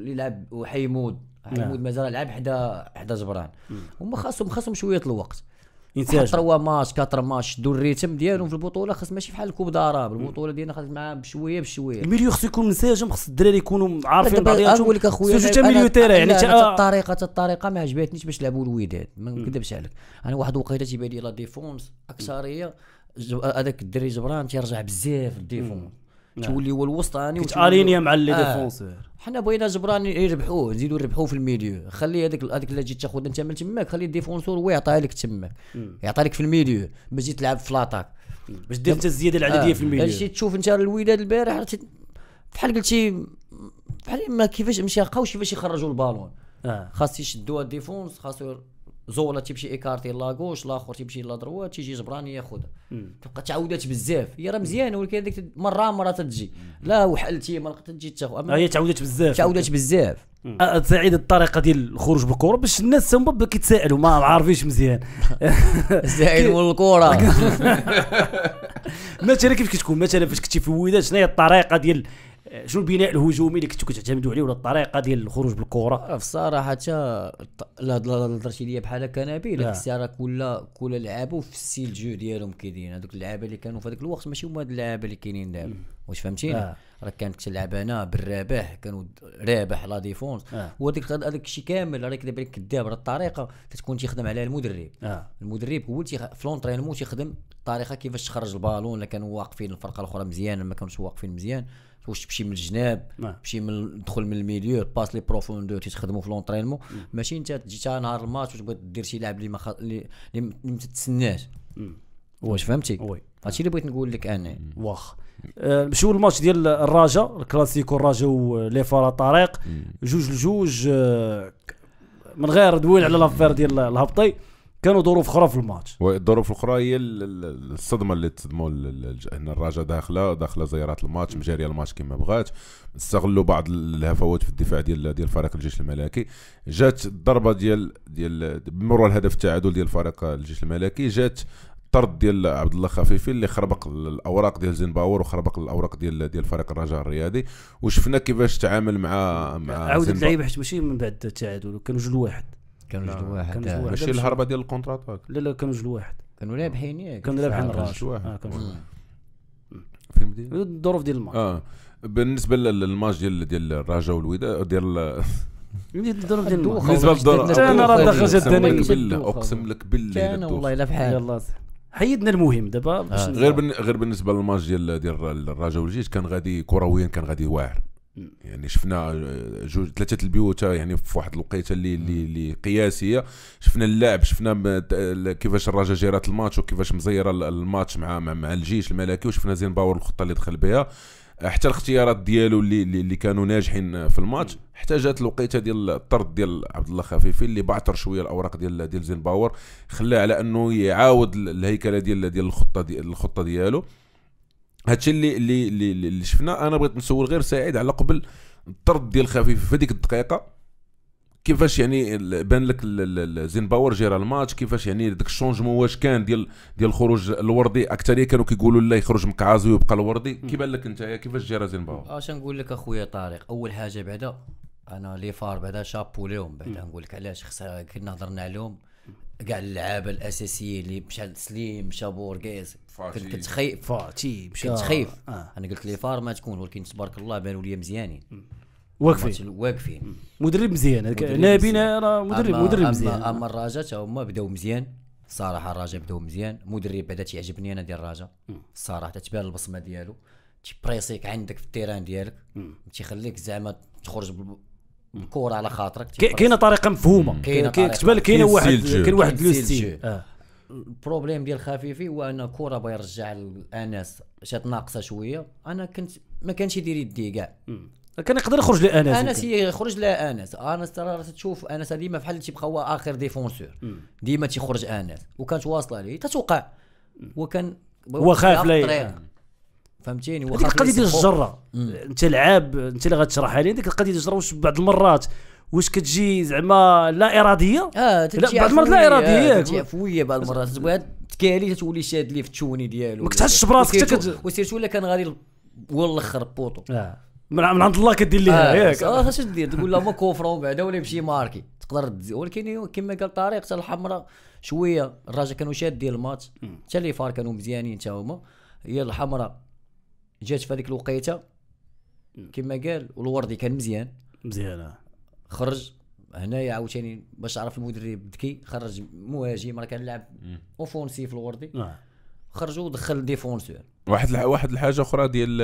لعب وحيمود حيمود نعم. مازال لعب حدا حدا جبران هما خاصهم خاصهم شويه الوقت انتاج تروا ماتش كاتر ماتش شدوا الريتم ديالهم في البطوله خاص ماشي بحال الكوب داراب البطوله ديالنا خاص معاه بشويه بشويه الميليو خصو يكون منسجم خاص الدراري يكونوا عارفين بعضياتهم نقول لك اخويا يعني تا ميليو تيرا يعني الطريقه الطريقه ما عجبتنيش باش لعبوا الوداد ما نكذبش عليك انا واحد الوقيته تيبان لي لا ديفونس اكثريه هذاك الدري جبران تيرجع بزاف الديفونس نعم. تولي هو الوسطاني يعني الينيا مع لي آه. ديفونسور حنا بغينا جبران يربحوه نزيدو نربحوه في الميليو خلي هذاك هذاك اللي جيت تاخذ انت من تماك خلي الديفونسور هو يعطيها لك تماك يعطيها لك في الميليو باش تجي تلعب في لاطاك باش دير انت الزياده العدديه آه. في الميليو جيت تشوف انت الوداد البارح بحال قلتي بحال ما كيفاش مشي لقاوش كيفاش يخرجوا البالون اه خاص يشدوا ديفونس خاصو زولا تيمشي ايكارتي لا غوش الاخر تيمشي لا دروا تيجي جبراني ياخذها تبقى تعاودات بزاف هي راه مزيانه ولكن هذيك مره مره تتجي لا وحلتي ما تجي تاخذ هي تعاودات بزاف تعاودات بزاف أه، سعيد الطريقه ديال الخروج بالكره باش الناس هما كيتسائلوا ما عارفينش مزيان زائد والكره مثلا كيف كتكون مثلا فاش كنتي في الوداد شنو هي الطريقه ديال شنو البناء الهجومي اللي كنتو كتعتمدوا عليه ولا الطريقه ديال الخروج بالكره آه، بصراحه حتى لا هضرتي ليا بحال هكا نبيل حسي راه كل كل لعابه في السيل جو ديالهم كاينين هذوك اللعابه اللي كانوا في هذاك الوقت ماشي هما هاد اللعابه اللي كاينين دابا واش فهمتيني آه. راه كانت تلعب انا بالرابح كانوا رابح لا ديفونس آه. وهذاك هذاك الشيء كامل راه كيدير كذاب راه الطريقه كتكون تيخدم عليها المدرب آه. المدرب هو اللي في لونترينمون تيخدم الطريقه كيفاش تخرج البالون الا كانوا واقفين الفرقه الاخرى مزيان ما كانوش واقفين مزيان واش تمشي من الجناب نعم. تمشي من دخل من الميليو باس لي بروفوندو تيتخدموا في لونترينمون نعم. ماشي انت تجي تا نهار الماتش وتبغي دير شي لاعب اللي ما اللي ما تتسناش نعم. واش فهمتي وي هادشي اللي بغيت نقول لك انا واخ مشيو أه الماتش ديال الرجاء الكلاسيكو الرجاء وليفارا طريق جوج لجوج أه من غير دويل على لافير ديال الهبطي كانوا ظروف اخرى في الماتش والظروف الاخرى هي الصدمه اللي تصدموا ان الرجاء داخله داخله زيارات الماتش مجاريه الماتش كما بغات استغلوا بعض الهفوات في الدفاع ديال ديال فريق الجيش الملكي جات الضربه ديال ديال بمرور الهدف التعادل ديال فريق الجيش الملكي جات الطرد ديال عبد الله خفيفي اللي خربق الاوراق ديال باور وخربق الاوراق ديال ديال فريق الرجاء الرياضي وشفنا كيفاش تعامل مع مع عاود اللعيبه حيت ماشي من بعد التعادل كانوا جوج واحد كانوا جوج آه، واحد ماشي الهربه ديال الكونتر اتاك لا لا كانوا جوج واحد كانوا رابحين ياك كانوا رابحين الراجل اه كانوا فهمتي الظروف ديال الماتش اه بالنسبه للماتش ديال ديال الرجاء والوداد ديال الظروف ديال الدوخه بالنسبه للظروف انا راه داخل جدني اقسم لك بالله كان والله الا بحال يلاه حيدنا المهم دابا آه. غير غير بالنسبه للماتش ديال ديال الرجاء والجيش كان غادي كرويا كان غادي واعر يعني شفنا آه، جوج ثلاثه البيوت آه، يعني في واحد الوقيته اللي اللي قياسيه شفنا اللعب شفنا كيفاش الرجاء جيرات الماتش وكيفاش مزيره الماتش مع مع الجيش الملكي وشفنا زين باور الخطه اللي دخل بها حتى الاختيارات ديالو اللي اللي كانوا ناجحين في الماتش حتى جات الوقيته ديال الطرد ديال عبد الله خفيفي اللي بعثر شويه الاوراق ديال ديال زين باور خلاه على انه يعاود الهيكله ديال ديال الخطه ديال الخطه ديالو هادشي اللي اللي اللي شفنا انا بغيت نسول غير سعيد على قبل الطرد ديال خفيف في هذيك الدقيقه كيفاش يعني بان لك زين باور جيرا الماتش كيفاش يعني داك الشونجمون واش كان ديال ديال الخروج الوردي اكثريه كانوا كيقولوا لا يخرج مكعازي ويبقى الوردي كيبان لك انت كيفاش جيرا زين باور اش آه، نقول لك اخويا طارق اول حاجه بعدا انا لي فار بعدا شابو لهم بعدا نقول لك علاش خصنا كنا هضرنا عليهم كاع اللعابه الاساسيين اللي مشى سليم مشى بورغيز كنت كتخيف فاتي مشى تخيف آه. انا قلت لي فار ما تكون ولكن تبارك الله بانوا لي مزيانين واقفين واقفين مدرب مزيان هنا بينا راه مدرب مدرب مزيان اما الراجا تا هما بداو مزيان صراحه الراجا بداو مزيان مدرب بعدا تيعجبني انا ديال الراجا الصراحه تتبان البصمه ديالو تيبريسيك عندك في التيران ديالك تيخليك زعما تخرج بالكره على خاطرك كاينه طريقه مفهومه كتبان كاينه واحد كاين واحد لو ستيل البروبليم ديال خفيفي هو ان الكره بغا يرجع لانس شات ناقصه شويه انا كنت ما كانش يدير يدي كاع كان يقدر يخرج لانس انس يخرج لانس انس ترى تشوف انس ديما بحال تيبقى هو اخر ديفونسور ديما تيخرج انس وكانت واصله ليه تتوقع وكان هو خايف لا فهمتيني هذيك القضيه ديال الجره انت لعاب انت اللي غتشرحها لي ديك القضيه ديال الجره واش بعض المرات واش كتجي زعما لا اراديه اه تجي بعض المرات لا اراديه تجي عفويه بعض المرات تبغي تكالي تولي شاد لي في التوني ديالو ما كتحسش براسك حتى كت... وسيرتو الا كان غادي هو الاخر بوطو اه من عند الله كدير ليها آه، ياك اه اش دير تقول لهم كوفر ومن بعدا ولا يمشي ماركي تقدر تزي ولكن كما قال طارق حتى الحمراء شويه الراجا كانوا شادين الماتش حتى لي فار كانوا مزيانين حتى هما هي الحمراء جات في هذيك الوقيته كما قال والوردي كان مزيان مزيان خرج هنايا عاوتاني باش عرف المدرب ذكي خرج مهاجم راه كان لاعب اوفونسيف الوردي نعم. خرجوا ودخل ديفونسور واحد الح... واحد الحاجه اخرى ديال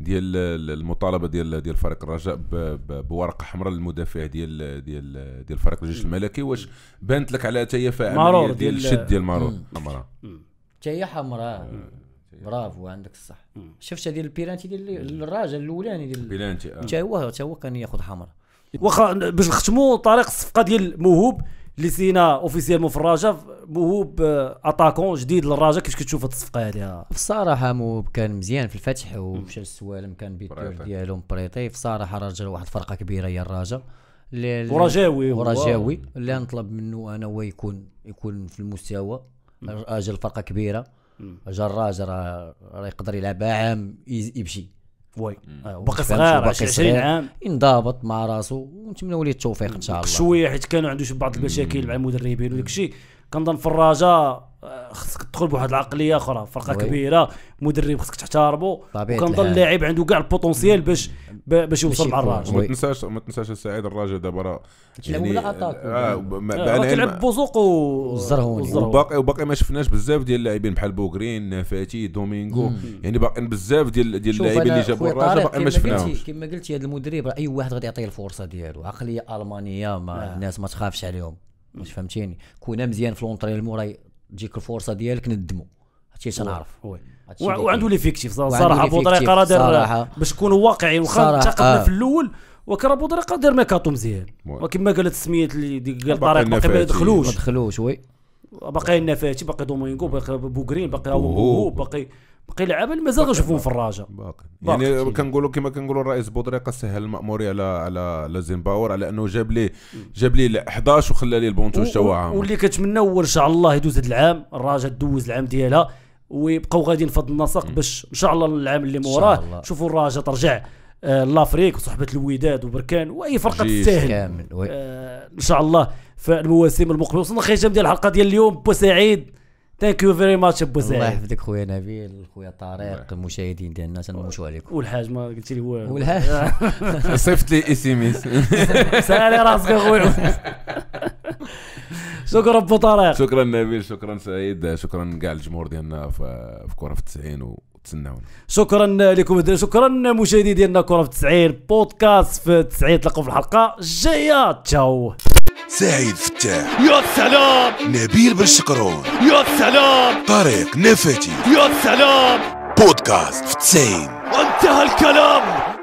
ديال المطالبه ديال ديال فريق الرجاء ب... ب... بورقه حمراء للمدافع ديال ديال ديال فريق الجيش الملكي واش بانت لك على تيا هي فاعل ديال الشد ديال مارور حمراء تيا حمراء برافو عندك الصح شفتها ديال البيرانتي ديال الراجل الاولاني ديال البيلانتي حتى آه. هو حتى هو كان ياخذ حمراء واخا باش نختموا طريق الصفقه ديال موهوب اللي سينا اوفيسيالمون في الرجاء موهوب اتاكون آه، جديد للرجاء كيفاش كتشوف هاد الصفقه هذه بصراحه موهوب كان مزيان في الفتح ومشى للسوالم كان بيتور ديالهم بريطي بصراحه راجع واحد الفرقه كبيره هي الرجاء ورجاوي ورجاوي اللي نطلب منه انا هو يكون يكون في المستوى اجل فرقه كبيره جا الراجا راه يقدر يلعب عام يمشي وي آه، باقي صغير 20 عام انضابط مع راسو ونتمنى ليه التوفيق ان شاء الله شويه حيت كانوا عنده بعض المشاكل مع المدربين وداك الشيء كنظن في الرجاء خصك تدخل بواحد العقليه اخرى فرقه وي. كبيره مدرب خصك تحتاربه وكنظن اللاعب عنده كاع البوتونسيال باش باش يوصل مع الراجل ما تنساش ما تنساش السعيد الراجل دابا راه يعني ولا اتاك آه كيلعب بوزوق والزرهوني وباقي وباقي ما شفناش بزاف ديال اللاعبين بحال بوغرين نافاتي دومينغو يعني باقيين بزاف ديال ديال اللاعبين اللي جابوا الراجل باقي ما شفناهم كما قلتي هذا المدرب اي واحد غادي يعطيه الفرصه ديالو عقليه المانيه ما الناس ما تخافش عليهم واش فهمتيني كونا مزيان في لونطريل موراي تجيك الفرصه ديالك ندمو هادشي تنعرف وي وعنده ليفيكتيف صراحه بوطريقه راه دار باش نكونوا واقعيين واخا انتقدنا آه. في الاول ولكن بوطريقه دار ميكاتو مزيان وكما قالت السميات اللي ديك الطريق باقي ما دخلوش ما دخلوش وي باقي النفاتي باقي دومينغو باقي بوكرين باقي هو باقي باقي اللي مازال غنشوفوهم في الراجا يعني كنقولوا كما كنقولوا الرئيس بودريقه سهل الماموري على على على زيمباور على انه جاب لي جاب لي 11 وخلى لي البونتوج تاعو واللي كنتمناه هو ان شاء الله يدوز هذا العام الراجا دوز العام ديالها ويبقاو غاديين في هذا النسق باش ان شاء الله العام اللي موراه شوفوا الراجا ترجع آه، لافريك وصحبه الوداد وبركان واي فرقه تستاهل كامل آه ان شاء الله في المواسم المقبله وصلنا ختام ديال الحلقه ديال اليوم بوسعيد ثانك يو فيري ماتش ابو سعيد الله يحفظك خويا نبيل خويا طارق المشاهدين ديالنا تنموتوا عليكم والحاج ما قلت لي والو والحاج صيفط لي اس ام اس سالي راسك اخويا شكرا بو طارق شكرا نبيل شكرا سعيد شكرا كاع الجمهور ديالنا في كره في 90 تسناونا شكرا لكم شكرا مشاهدي ديالنا كره في 90 بودكاست في 90 تلقوا في الحلقه الجايه تشاو سعيد فتاح يا سلام نبيل بن يا سلام طريق نفتي يا سلام بودكاست فتسين وانتهى الكلام